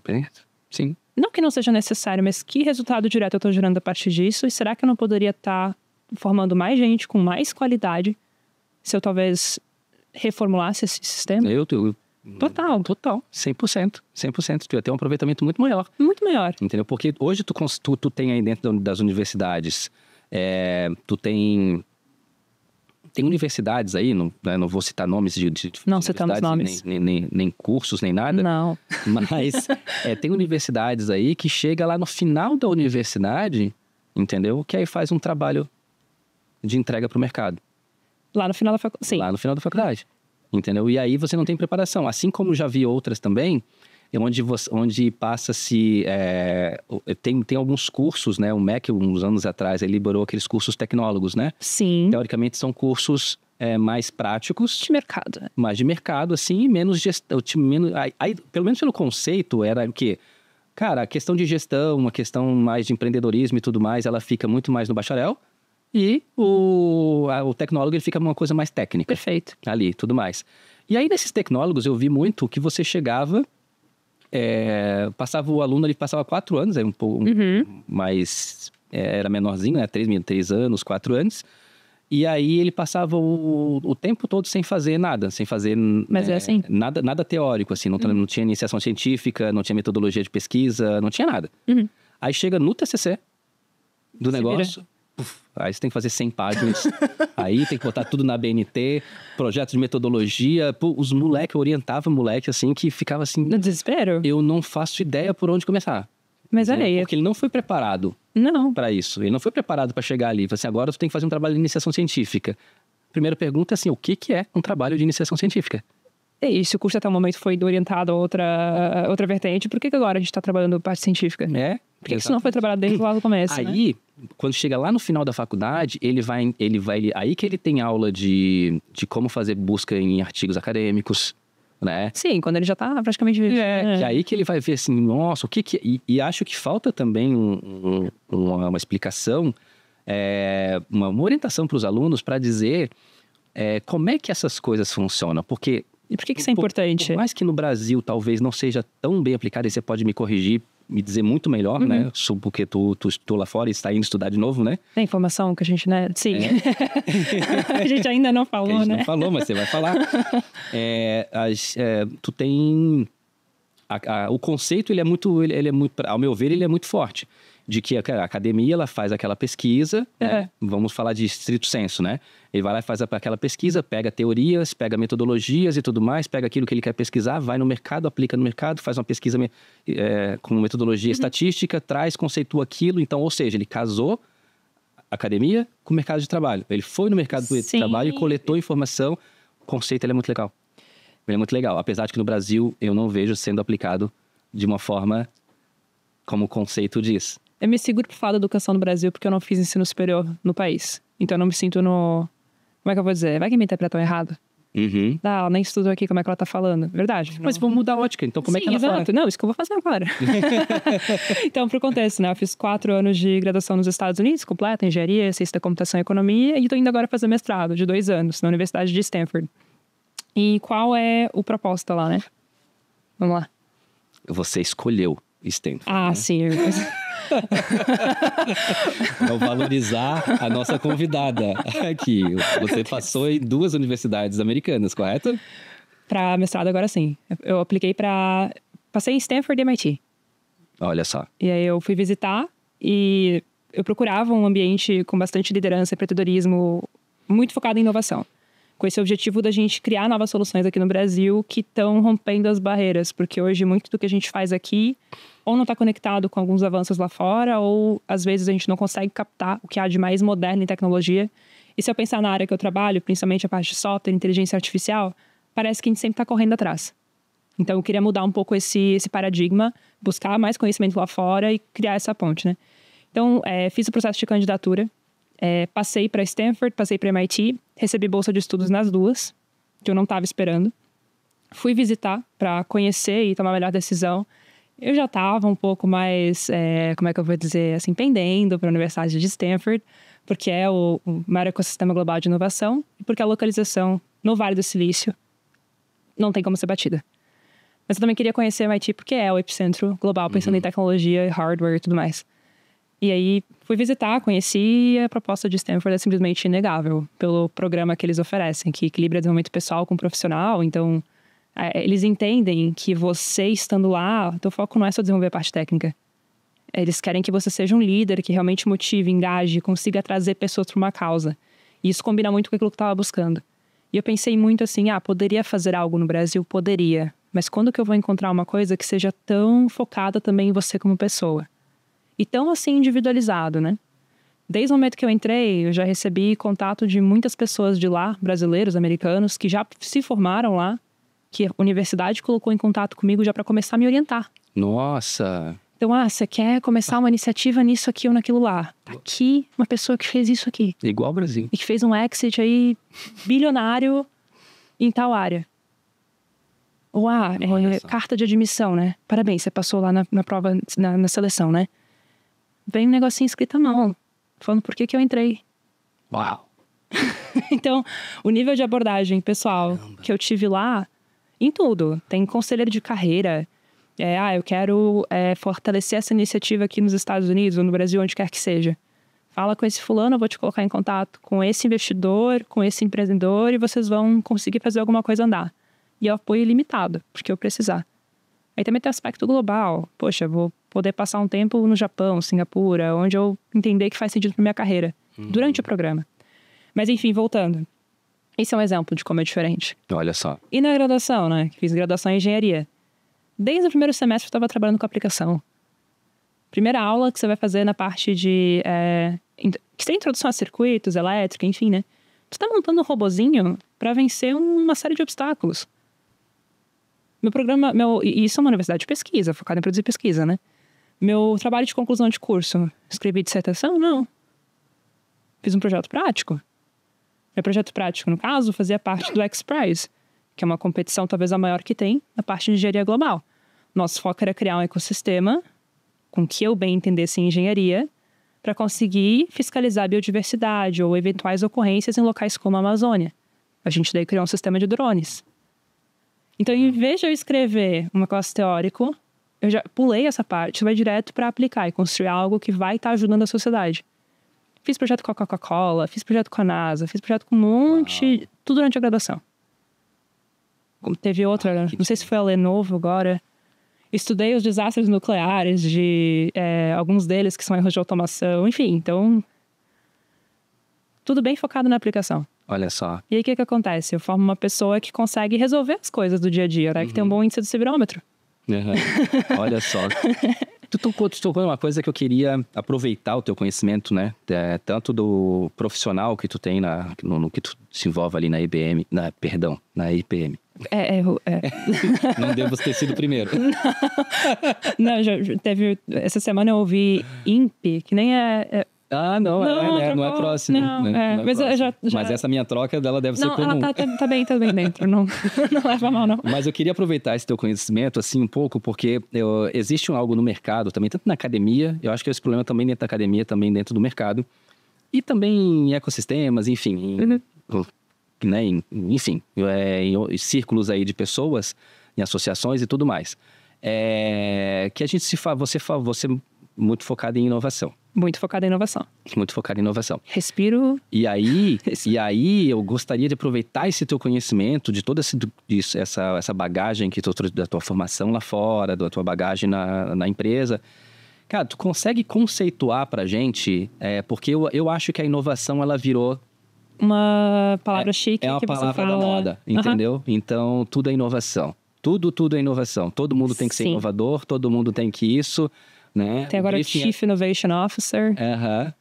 Sim. Não que não seja necessário, mas que resultado direto eu estou gerando a partir disso? E será que eu não poderia estar tá formando mais gente com mais qualidade se eu talvez reformulasse esse sistema? Eu, eu Total. Total. 100%. 100%. Tu ia ter um aproveitamento muito maior. Muito maior. Entendeu? Porque hoje tu, tu, tu tem aí dentro das universidades, é, tu tem... Tem universidades aí, não, né, não vou citar nomes de, de Não citamos nomes. Nem, nem, nem, nem, cursos, nem nada. Não. Mas é, tem universidades aí que chega lá no final da universidade, entendeu? Que aí faz um trabalho de entrega para o mercado. Lá no final da faculdade. Lá no final da faculdade. Entendeu? E aí você não tem preparação. Assim como já vi outras também, onde, onde passa-se. É, tem, tem alguns cursos, né? O MEC, uns anos atrás, ele liberou aqueles cursos tecnólogos, né? Sim. Teoricamente são cursos é, mais práticos. De mercado. Mais de mercado, assim, e menos gestão. Menos, aí, aí, pelo menos pelo conceito, era o quê? Cara, a questão de gestão, uma questão mais de empreendedorismo e tudo mais, ela fica muito mais no bacharel. E o, a, o tecnólogo ele fica uma coisa mais técnica. Perfeito. Ali, tudo mais. E aí, nesses tecnólogos, eu vi muito que você chegava, é, passava o aluno, ele passava quatro anos, é um pouco uhum. mais. É, era menorzinho, né? Três, três anos, quatro anos. E aí ele passava o, o, tempo todo sem fazer nada, sem fazer Mas é, é assim. nada, nada teórico, assim, não, uhum. não, tinha iniciação científica, não tinha metodologia de pesquisa, não tinha nada. Uhum. Aí chega no TCC do Se negócio, vira aí você tem que fazer 100 páginas. aí tem que botar tudo na BNT, projeto de metodologia. Pô, os moleques eu orientava moleque assim, que ficava assim. No desespero? Eu não faço ideia por onde começar. Mas olha aí. Porque ele não foi preparado. Não. Para isso. Ele não foi preparado para chegar ali. Assim, agora você tem que fazer um trabalho de iniciação científica. Primeira pergunta é assim: o que, que é um trabalho de iniciação científica? E é se o curso até o momento foi orientado a outra, a outra vertente, por que, que agora a gente está trabalhando parte científica? É. Por que, que isso não foi trabalhado desde lá do começo? Aí, né? quando chega lá no final da faculdade, ele vai, ele vai, ele, aí que ele tem aula de, de como fazer busca em artigos acadêmicos, né? Sim, quando ele já tá praticamente... É, é. aí que ele vai ver assim, nossa, o que que... E, e acho que falta também um, um, uma, uma, explicação, é, uma, uma, orientação para os alunos para dizer é, como é que essas coisas funcionam, porque... E por que, que isso é importante? Por, por mais que no Brasil talvez não seja tão bem aplicado, e você pode me corrigir me dizer muito melhor, né? uhum. né? Porque tu, tu estou lá fora e está indo estudar de novo, né? Tem informação que a gente, né? Sim. É. a gente ainda não falou, a gente né? Não falou, mas você vai falar. é, as, é, tu tem a, a, o conceito ele é muito, ele, ele é muito, ao meu ver, ele é muito forte de que a academia ela faz aquela pesquisa, né? é, vamos falar de estrito senso, né? Ele vai lá e faz aquela pesquisa, pega teorias, pega metodologias e tudo mais, pega aquilo que ele quer pesquisar, vai no mercado, aplica no mercado, faz uma pesquisa é, com metodologia uhum. estatística, traz, conceitua aquilo. Então, ou seja, ele casou academia com o mercado de trabalho. Ele foi no mercado Sim. de trabalho e coletou informação. O conceito ele é muito legal. Ele é muito legal, apesar de que no Brasil eu não vejo sendo aplicado de uma forma como o conceito diz. Eu me seguro por falar da educação no Brasil porque eu não fiz ensino superior no país. Então eu não me sinto no. Como é que eu vou dizer? Vai que me interpretam errado? Uhum. Ah, ela nem estudou aqui como é que ela tá falando. Verdade. Não. Mas vamos mudar a ótica, então como Sim, é que ela tá exato. fala? Não, isso que eu vou fazer agora. então, pro contexto, né? Eu fiz quatro anos de graduação nos Estados Unidos, completa, engenharia, ciência da computação e economia, e tô indo agora fazer mestrado de dois anos na Universidade de Stanford. E qual é o propósito lá, né? Vamos lá. Você escolheu Stanford. Ah, né? sim. Vou valorizar a nossa convidada aqui. Você passou em duas universidades americanas, correto? Para mestrado agora sim. Eu apliquei para passei em Stanford e MIT. Olha só. E aí eu fui visitar e eu procurava um ambiente com bastante liderança, empreendedorismo, muito focado em inovação com esse objetivo da gente criar novas soluções aqui no Brasil que estão rompendo as barreiras, porque hoje muito do que a gente faz aqui ou não está conectado com alguns avanços lá fora, ou às vezes a gente não consegue captar o que há de mais moderno em tecnologia. E se eu pensar na área que eu trabalho, principalmente a parte de software, inteligência artificial, parece que a gente sempre está correndo atrás. Então eu queria mudar um pouco esse, esse paradigma, buscar mais conhecimento lá fora e criar essa ponte, né? Então é, fiz o processo de candidatura, é, passei para Stanford, passei para MIT Recebi bolsa de estudos nas duas, que eu não estava esperando. Fui visitar para conhecer e tomar a melhor decisão. Eu já estava um pouco mais, é, como é que eu vou dizer, assim, pendendo para a Universidade de Stanford, porque é o, o maior ecossistema global de inovação e porque a localização no Vale do Silício não tem como ser batida. Mas eu também queria conhecer a MIT porque é o epicentro global, pensando uhum. em tecnologia, hardware e tudo mais. E aí fui visitar, conheci e a proposta de Stanford é simplesmente inegável pelo programa que eles oferecem, que equilibra desenvolvimento pessoal com profissional. Então, é, eles entendem que você estando lá, teu foco não é só desenvolver a parte técnica. Eles querem que você seja um líder que realmente motive, engaje, consiga trazer pessoas para uma causa. E isso combina muito com aquilo que eu estava buscando. E eu pensei muito assim, ah, poderia fazer algo no Brasil? Poderia. Mas quando que eu vou encontrar uma coisa que seja tão focada também em você como pessoa? e tão assim individualizado, né? Desde o momento que eu entrei, eu já recebi contato de muitas pessoas de lá, brasileiros, americanos, que já se formaram lá, que a universidade colocou em contato comigo já para começar a me orientar. Nossa! Então, ah, você quer começar uma iniciativa nisso aqui ou naquilo lá? Tá aqui uma pessoa que fez isso aqui. Igual ao Brasil. E que fez um exit aí bilionário em tal área. Ou, ah, é, carta de admissão, né? Parabéns, você passou lá na, na prova, na, na seleção, né? vem um negocinho escrito à mão, falando por que, que eu entrei. Uau! então, o nível de abordagem pessoal Caramba. que eu tive lá, em tudo. Tem conselheiro de carreira. É, ah, eu quero é, fortalecer essa iniciativa aqui nos Estados Unidos ou no Brasil, onde quer que seja. Fala com esse fulano, eu vou te colocar em contato com esse investidor, com esse empreendedor e vocês vão conseguir fazer alguma coisa andar. E o apoio limitado, porque eu precisar. Aí também tem o aspecto global. Poxa, vou poder passar um tempo no Japão, Singapura, onde eu entender que faz sentido para minha carreira, uhum. durante o programa. Mas enfim, voltando. Esse é um exemplo de como é diferente. Olha só. E na graduação, né? Fiz graduação em engenharia. Desde o primeiro semestre eu estava trabalhando com aplicação. Primeira aula que você vai fazer na parte de. É, que tem introdução a circuitos, elétrica, enfim, né? Você está montando um robozinho para vencer uma série de obstáculos. Meu programa, meu, e isso é uma universidade de pesquisa, focada em produzir pesquisa, né? Meu trabalho de conclusão de curso, escrevi dissertação? Não. Fiz um projeto prático. Meu projeto prático, no caso, fazia parte do X-Prize, que é uma competição talvez a maior que tem na parte de engenharia global. Nosso foco era criar um ecossistema com que eu bem entendesse em engenharia para conseguir fiscalizar a biodiversidade ou eventuais ocorrências em locais como a Amazônia. A gente daí criou um sistema de drones. Então, em vez de eu escrever uma classe teórico, eu já pulei essa parte, vai direto para aplicar e construir algo que vai estar tá ajudando a sociedade. Fiz projeto com a Coca-Cola, fiz projeto com a NASA, fiz projeto com um monte, Uau. tudo durante a graduação. Teve outra, ah, não sei se foi a Lenovo agora. Estudei os desastres nucleares de é, alguns deles que são erros de automação, enfim, então tudo bem focado na aplicação. Olha só. E aí o que, que acontece? Eu formo uma pessoa que consegue resolver as coisas do dia a dia, né? Uhum. Que tem um uhum. bom índice do ciberômetro. Uhum. Olha só. tu tocou, uma coisa que eu queria aproveitar o teu conhecimento, né? É, tanto do profissional que tu tem na, no, no, que tu se envolve ali na IBM, na, perdão, na IPM. É, é, é. Não devo ter sido o primeiro. Não, Não já, já, teve. Essa semana eu ouvi INPE, que nem é, é ah, não, é, não, é, né? não é próximo. Não, né? é, não é mas, próximo. Já, já... mas, essa minha troca dela deve não, ser comum. Ela tá, tá, tá, bem, tá bem dentro, não, não leva mal, não. Mas eu queria aproveitar esse teu conhecimento, assim, um pouco, porque eu, existe algo no mercado também, tanto na academia, eu acho que esse problema também dentro da academia, também dentro do mercado, e também em ecossistemas, enfim, em, uhum. né, em, enfim, é, em, em círculos aí de pessoas, em associações e tudo mais. É, que a gente se fala, você, você é muito focado em inovação. Muito focado em inovação. Muito focado em inovação. Respiro. E aí, Respiro. e aí eu gostaria de aproveitar esse teu conhecimento, de toda essa essa, essa bagagem que tu trouxe da tua formação lá fora, da tua bagagem na, na empresa. Cara, tu consegue conceituar pra gente, é, porque eu, eu acho que a inovação ela virou uma palavra é, é chique. É uma palavra da moda, entendeu? Uhum. Então, tudo é inovação. Tudo, tudo é inovação. Todo mundo tem que ser Sim. inovador, todo mundo tem que isso. Né? Tem agora o Chief Innovation Officer. Aham. Uhum.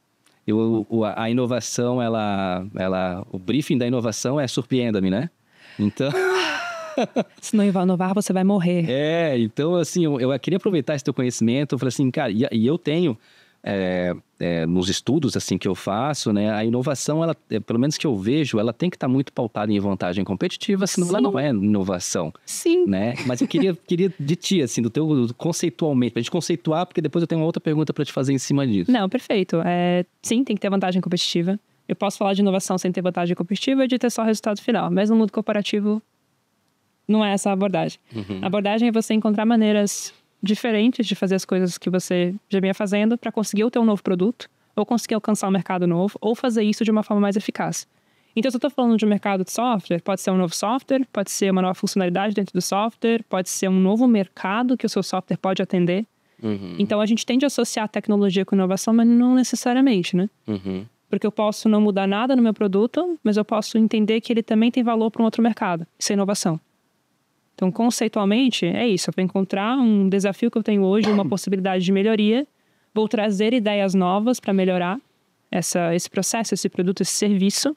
Eu, a inovação, ela, ela, o briefing da inovação é surpreenda-me, né? Então. Se não inovar, você vai morrer. É, então, assim, eu, eu queria aproveitar esse teu conhecimento. Eu falei assim, cara, e, e eu tenho é, é, nos estudos assim que eu faço, né, a inovação, ela, é, pelo menos que eu vejo, ela tem que estar tá muito pautada em vantagem competitiva, senão Sim. ela não é inovação. Sim. Né? Mas eu queria, queria de ti, assim, do teu conceitualmente, pra gente conceituar, porque depois eu tenho uma outra pergunta para te fazer em cima disso. Não, perfeito. É, sim, tem que ter vantagem competitiva. Eu posso falar de inovação sem ter vantagem competitiva e de ter só resultado final. Mas no mundo corporativo, não é essa a abordagem. Uhum. A abordagem é você encontrar maneiras diferentes de fazer as coisas que você já vinha fazendo para conseguir o teu novo produto, ou conseguir alcançar um mercado novo, ou fazer isso de uma forma mais eficaz. Então, se eu estou falando de um mercado de software, pode ser um novo software, pode ser uma nova funcionalidade dentro do software, pode ser um novo mercado que o seu software pode atender. Uhum. Então, a gente tende a associar tecnologia com inovação, mas não necessariamente, né? Uhum. Porque eu posso não mudar nada no meu produto, mas eu posso entender que ele também tem valor para um outro mercado. Isso é inovação. Então, conceitualmente, é isso. Eu vou encontrar um desafio que eu tenho hoje, uma possibilidade de melhoria. Vou trazer ideias novas para melhorar essa, esse processo, esse produto, esse serviço.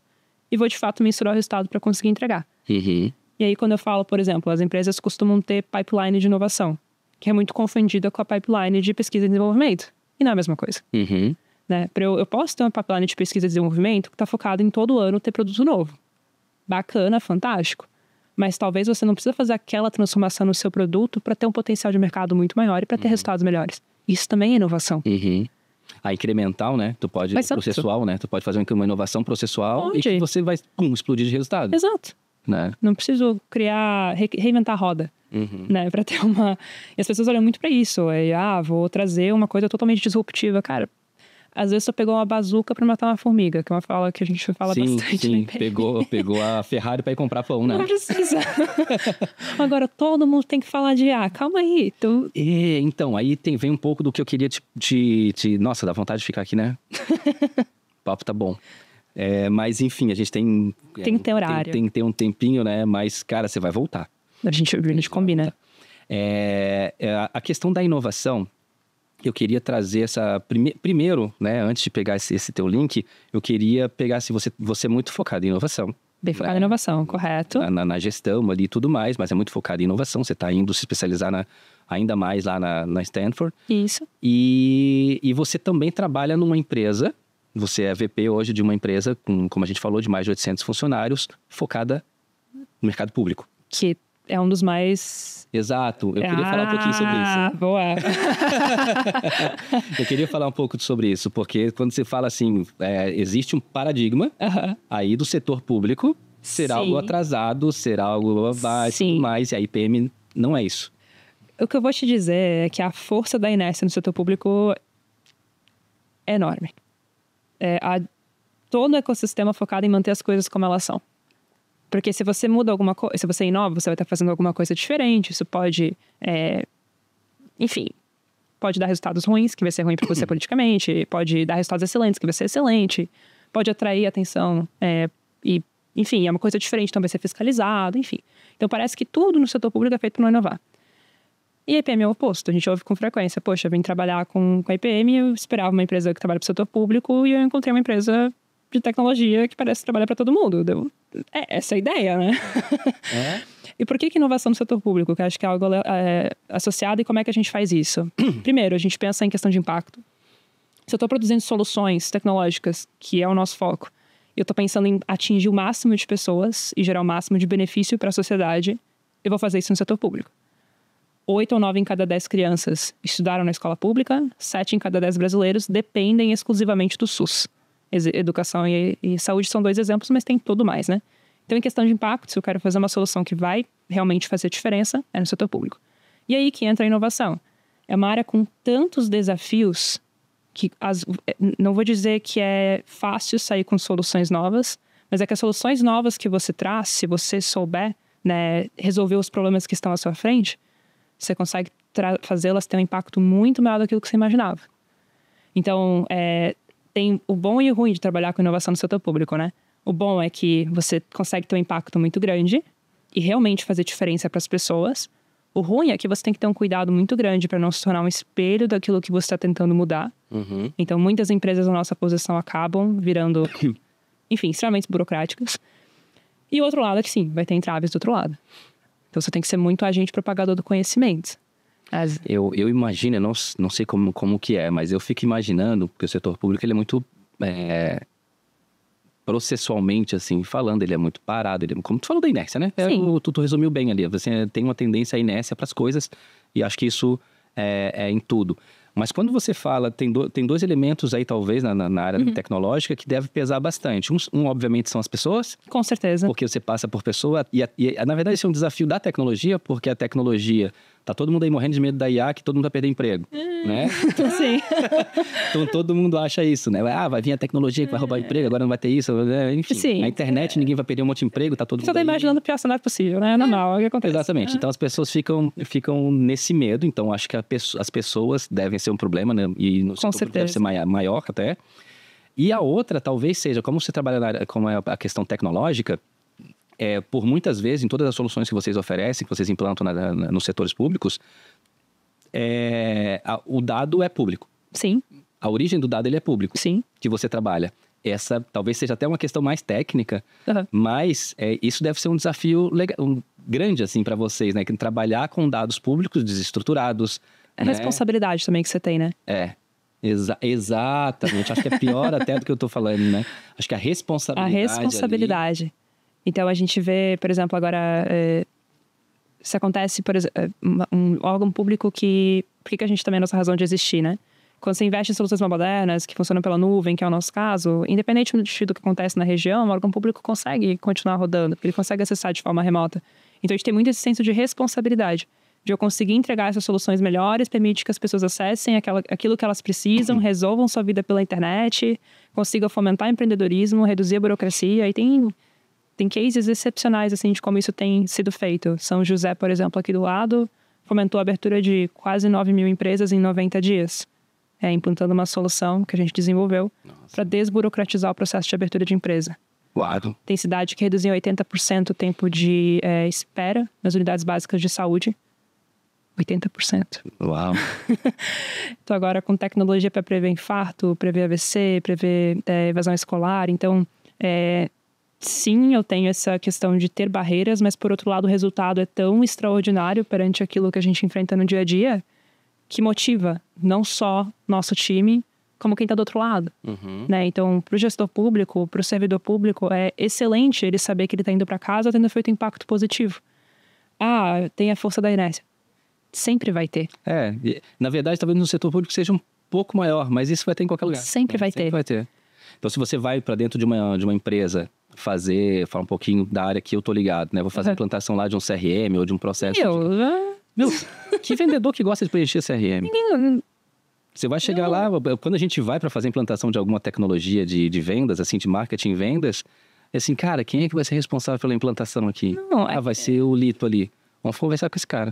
E vou, de fato, mensurar o resultado para conseguir entregar. Uhum. E aí, quando eu falo, por exemplo, as empresas costumam ter pipeline de inovação, que é muito confundida com a pipeline de pesquisa e desenvolvimento. E não é a mesma coisa. Uhum. Né? Eu, eu posso ter uma pipeline de pesquisa e desenvolvimento que está focada em todo ano ter produto novo. Bacana, fantástico mas talvez você não precisa fazer aquela transformação no seu produto para ter um potencial de mercado muito maior e para ter uhum. resultados melhores. Isso também é inovação. Uhum. A incremental, né? Tu pode mas processual, né? Tu pode fazer uma inovação processual Onde? e você vai pum, explodir de resultado. Exato. Né? Não preciso criar, re reinventar a roda. Uhum. Né, para ter uma. E as pessoas olham muito para isso. aí é, ah, vou trazer uma coisa totalmente disruptiva. Cara, às vezes só pegou uma bazuca para matar uma formiga, que é uma fala que a gente fala sim, bastante. Sim, pegou, pegou a Ferrari para ir comprar pão, né? Não precisa. Agora, todo mundo tem que falar de ah, calma aí. Tu... então, aí tem, vem um pouco do que eu queria te, te, te... Nossa, dá vontade de ficar aqui, né? o papo tá bom. É, mas enfim, a gente tem. É, tem que ter horário. Tem, tem que ter um tempinho, né? Mas, cara, você vai voltar. A gente, a gente combina. É, é, a questão da inovação, eu queria trazer essa prime... primeiro, né, antes de pegar esse, esse, teu link, eu queria pegar se assim, você você é muito focado em inovação. Bem focado né? em inovação, correto? Na, na, na, gestão ali e tudo mais, mas é muito focado em inovação. Você está indo se especializar na, ainda mais lá na, na Stanford. Isso. E, e você também trabalha numa empresa. Você é VP hoje de uma empresa com, como a gente falou, de mais de 800 funcionários, focada no mercado público. Que é um dos mais. Exato, eu queria ah, falar um pouquinho sobre isso. Ah, boa! eu queria falar um pouco sobre isso, porque quando se fala assim, é, existe um paradigma uh -huh. aí do setor público ser Sim. algo atrasado, ser algo abaixo, mas e a IPM não é isso. O que eu vou te dizer é que a força da inércia no setor público é enorme. É, há todo o ecossistema focado em manter as coisas como elas são. Porque se você muda alguma coisa, se você é inova, você vai estar fazendo alguma coisa diferente. Isso pode. É... Enfim, pode dar resultados ruins, que vai ser ruim para você politicamente. Pode dar resultados excelentes, que vai ser excelente. Pode atrair atenção é... e. Enfim, é uma coisa diferente, então vai ser fiscalizado, enfim. Então parece que tudo no setor público é feito para não inovar. E a IPM é o oposto, a gente ouve com frequência. Poxa, eu vim trabalhar com, com a IPM, eu esperava uma empresa que trabalha para o setor público e eu encontrei uma empresa de tecnologia que parece trabalhar para todo mundo. Deu, é, essa é a ideia, né? É. e por que, que, inovação no setor público? Que eu acho que é algo é, associado e como é que a gente faz isso? Primeiro, a gente pensa em questão de impacto. Se eu estou produzindo soluções tecnológicas, que é o nosso foco, eu estou pensando em atingir o máximo de pessoas e gerar o máximo de benefício para a sociedade, eu vou fazer isso no setor público. Oito ou nove em cada dez crianças estudaram na escola pública, sete em cada dez brasileiros dependem exclusivamente do SUS. Educação e, e saúde são dois exemplos, mas tem tudo mais, né? Então, em questão de impacto, se eu quero fazer uma solução que vai realmente fazer diferença, é no setor público. E aí que entra a inovação. É uma área com tantos desafios que as, é, não vou dizer que é fácil sair com soluções novas, mas é que as soluções novas que você traz, se você souber né, resolver os problemas que estão à sua frente, você consegue fazê-las ter um impacto muito maior do que você imaginava. Então, é, tem o bom e o ruim de trabalhar com inovação no setor público, né? O bom é que você consegue ter um impacto muito grande e realmente fazer diferença para as pessoas. O ruim é que você tem que ter um cuidado muito grande para não se tornar um espelho daquilo que você está tentando mudar. Uhum. Então, muitas empresas na nossa posição acabam virando, enfim, extremamente burocráticas. E o outro lado é que sim, vai ter entraves do outro lado. Então, você tem que ser muito agente propagador do conhecimento. As... Eu, eu imagino, eu não, não sei como, como que é, mas eu fico imaginando, porque o setor público ele é muito é, processualmente, assim, falando, ele é muito parado, ele, é, como tu falou da inércia, né? É, o, tu, tu, resumiu bem ali, você tem uma tendência à inércia para as coisas e acho que isso é, é, em tudo. Mas quando você fala, tem, do, tem dois elementos aí, talvez, na, na área uhum. tecnológica que deve pesar bastante. Um, um, obviamente, são as pessoas. Com certeza. Porque você passa por pessoa. E, e, na verdade, isso é um desafio da tecnologia, porque a tecnologia Tá todo mundo aí morrendo de medo da IA, que todo mundo vai perder emprego, hum, né? Sim. então todo mundo acha isso, né? Ah, vai vir a tecnologia que vai roubar é. emprego, agora não vai ter isso, né? enfim. Sim. A internet, é. ninguém vai perder um monte de emprego, tá todo mundo Você tá imaginando o pior cenário possível, né? É normal, é o que acontece. Exatamente. Então as pessoas ficam, ficam nesse medo, então acho que as pessoas devem ser um problema, né? E no Com certeza. deve ser maior até. E a outra talvez seja, como você trabalha na área, como é a questão tecnológica, é, por muitas vezes, em todas as soluções que vocês oferecem, que vocês implantam na, na, nos setores públicos, é, a, o dado é público. Sim. A origem do dado ele é público. Sim. Que você trabalha. Essa talvez seja até uma questão mais técnica, uhum. mas é, isso deve ser um desafio legal, um, grande assim para vocês, né? Que trabalhar com dados públicos desestruturados. É né? responsabilidade também que você tem, né? É, Exa exatamente. Acho que é pior até do que eu estou falando, né? Acho que a responsabilidade. A responsabilidade. Então a gente vê, por exemplo, agora é, se acontece por exemplo, é, um órgão público que por que, a gente também é a nossa razão de existir, né? Quando você investe em soluções mais modernas, que funcionam pela nuvem, que é o nosso caso, independente do tipo que acontece na região, o órgão público consegue continuar rodando, porque ele consegue acessar de forma remota. Então a gente tem muito esse senso de responsabilidade, de eu conseguir entregar essas soluções melhores, permite que as pessoas acessem aquela, aquilo que elas precisam, resolvam sua vida pela internet, consiga fomentar empreendedorismo, reduzir a burocracia. E tem tem cases excepcionais, assim, de como isso tem sido feito. São José, por exemplo, aqui do lado, fomentou a abertura de quase 9 mil empresas em 90 dias, é, implantando uma solução que a gente desenvolveu para desburocratizar o processo de abertura de empresa. Claro. Tem cidade que reduziu 80% o tempo de é, espera nas unidades básicas de saúde. 80%. Uau! então, agora com tecnologia para prever infarto, prever AVC, prever é, evasão escolar. Então, é, sim, eu tenho essa questão de ter barreiras, mas por outro lado, o resultado é tão extraordinário perante aquilo que a gente enfrenta no dia a dia que motiva não só nosso time, como quem está do outro lado. Uhum. Né? Então, para o gestor público, para o servidor público, é excelente ele saber que ele está indo para casa tendo feito impacto positivo. Ah, tem a força da inércia. Sempre vai ter. É, na verdade, talvez no setor público seja um pouco maior, mas isso vai ter em qualquer lugar. Sempre, né? vai, Sempre ter. vai ter. Então, se você vai para dentro de uma, de uma empresa fazer, falar um pouquinho da área que eu tô ligado, né? Vou fazer uhum. implantação lá de um CRM ou de um processo. de... Meu, que vendedor que gosta de preencher CRM? Você vai chegar lá, quando a gente vai para fazer implantação de alguma tecnologia de, de vendas, assim, de marketing vendas, é assim, cara, quem é que vai ser responsável pela implantação aqui? Não, ah, é... vai ser o Lito ali. Vamos conversar com esse cara.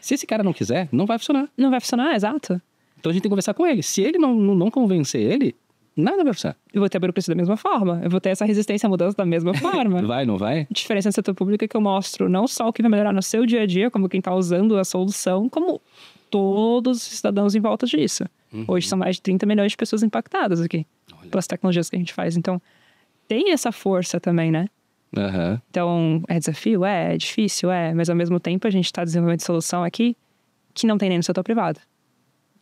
Se esse cara não quiser, não vai funcionar. Não vai funcionar, exato. Então a gente tem que conversar com ele. Se ele não, não convencer ele, Nada vai funcionar. Eu vou ter burocracia da mesma forma. Eu vou ter essa resistência à mudança da mesma forma. vai, não vai? A diferença no setor público é que eu mostro não só o que vai melhorar no seu dia a dia, como quem está usando a solução, como todos os cidadãos em volta disso. Uhum. Hoje são mais de 30 milhões de pessoas impactadas aqui Olha. pelas tecnologias que a gente faz. Então, tem essa força também, né? Uhum. Então, é desafio? É, é difícil? É, mas ao mesmo tempo a gente está desenvolvendo solução aqui que não tem nem no setor privado.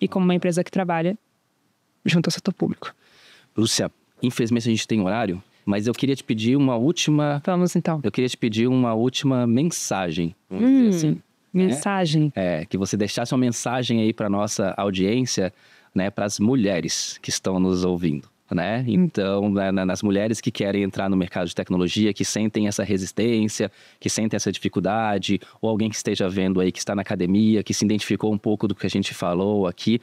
E como uma empresa que trabalha junto ao setor público. Lúcia, infelizmente a gente tem horário, mas eu queria te pedir uma última. Vamos então. Eu queria te pedir uma última mensagem. Vamos hum, dizer assim. Né? Mensagem. Né? É, que você deixasse uma mensagem aí para nossa audiência, né, para as mulheres que estão nos ouvindo. Né? Hum. Então, né, nas mulheres que querem entrar no mercado de tecnologia, que sentem essa resistência, que sentem essa dificuldade, ou alguém que esteja vendo aí, que está na academia, que se identificou um pouco do que a gente falou aqui,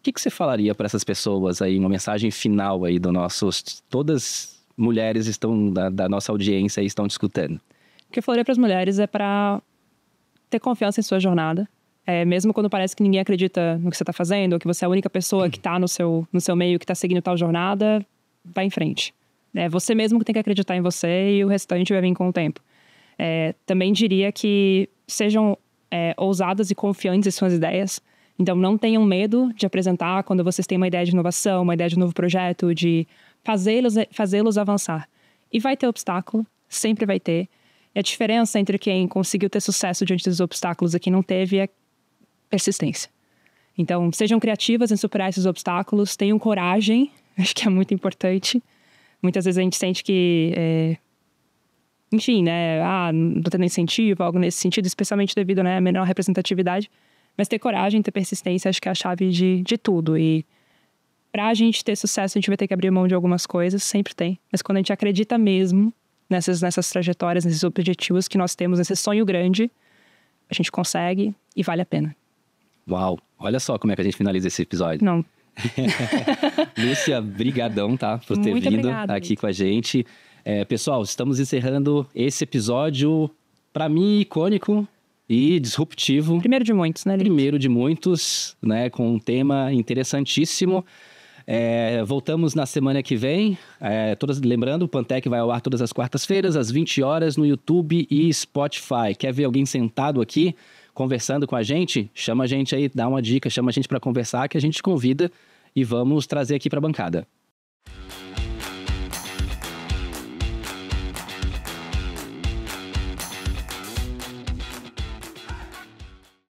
o que, que você falaria para essas pessoas aí, uma mensagem final aí do nosso. Todas mulheres estão da, da nossa audiência e estão discutindo. O que eu falaria para as mulheres é para ter confiança em sua jornada. É, mesmo quando parece que ninguém acredita no que você está fazendo, ou que você é a única pessoa que está no seu, no seu meio, que está seguindo tal jornada, vá em frente. É você mesmo que tem que acreditar em você e o restante vai vir com o tempo. É, também diria que sejam é, ousadas e confiantes em suas ideias. Então, não tenham medo de apresentar quando vocês têm uma ideia de inovação, uma ideia de um novo projeto, de fazê-los fazê avançar. E vai ter obstáculo, sempre vai ter. E a diferença entre quem conseguiu ter sucesso diante dos obstáculos e quem não teve é persistência. Então, sejam criativas em superar esses obstáculos, tenham coragem, acho que é muito importante. Muitas vezes a gente sente que, é... enfim, né, ah, não tô tendo incentivo, algo nesse sentido, especialmente devido né, à menor representatividade. Mas ter coragem, ter persistência, acho que é a chave de, de tudo. E para a gente ter sucesso, a gente vai ter que abrir mão de algumas coisas, sempre tem. Mas quando a gente acredita mesmo nessas, nessas trajetórias, nesses objetivos que nós temos, nesse sonho grande, a gente consegue e vale a pena. Uau! Olha só como é que a gente finaliza esse episódio. Não. Lúcia, brigadão, tá? Por ter Muito vindo obrigada, aqui Lúcia. com a gente. É, pessoal, estamos encerrando esse episódio, para mim, icônico, e disruptivo. Primeiro de muitos, né? Lito? Primeiro de muitos, né? Com um tema interessantíssimo. É, voltamos na semana que vem. É, todas, lembrando, o Pantec vai ao ar todas as quartas-feiras, às 20 horas, no YouTube e Spotify. Quer ver alguém sentado aqui conversando com a gente? Chama a gente aí, dá uma dica, chama a gente para conversar que a gente convida e vamos trazer aqui para a bancada.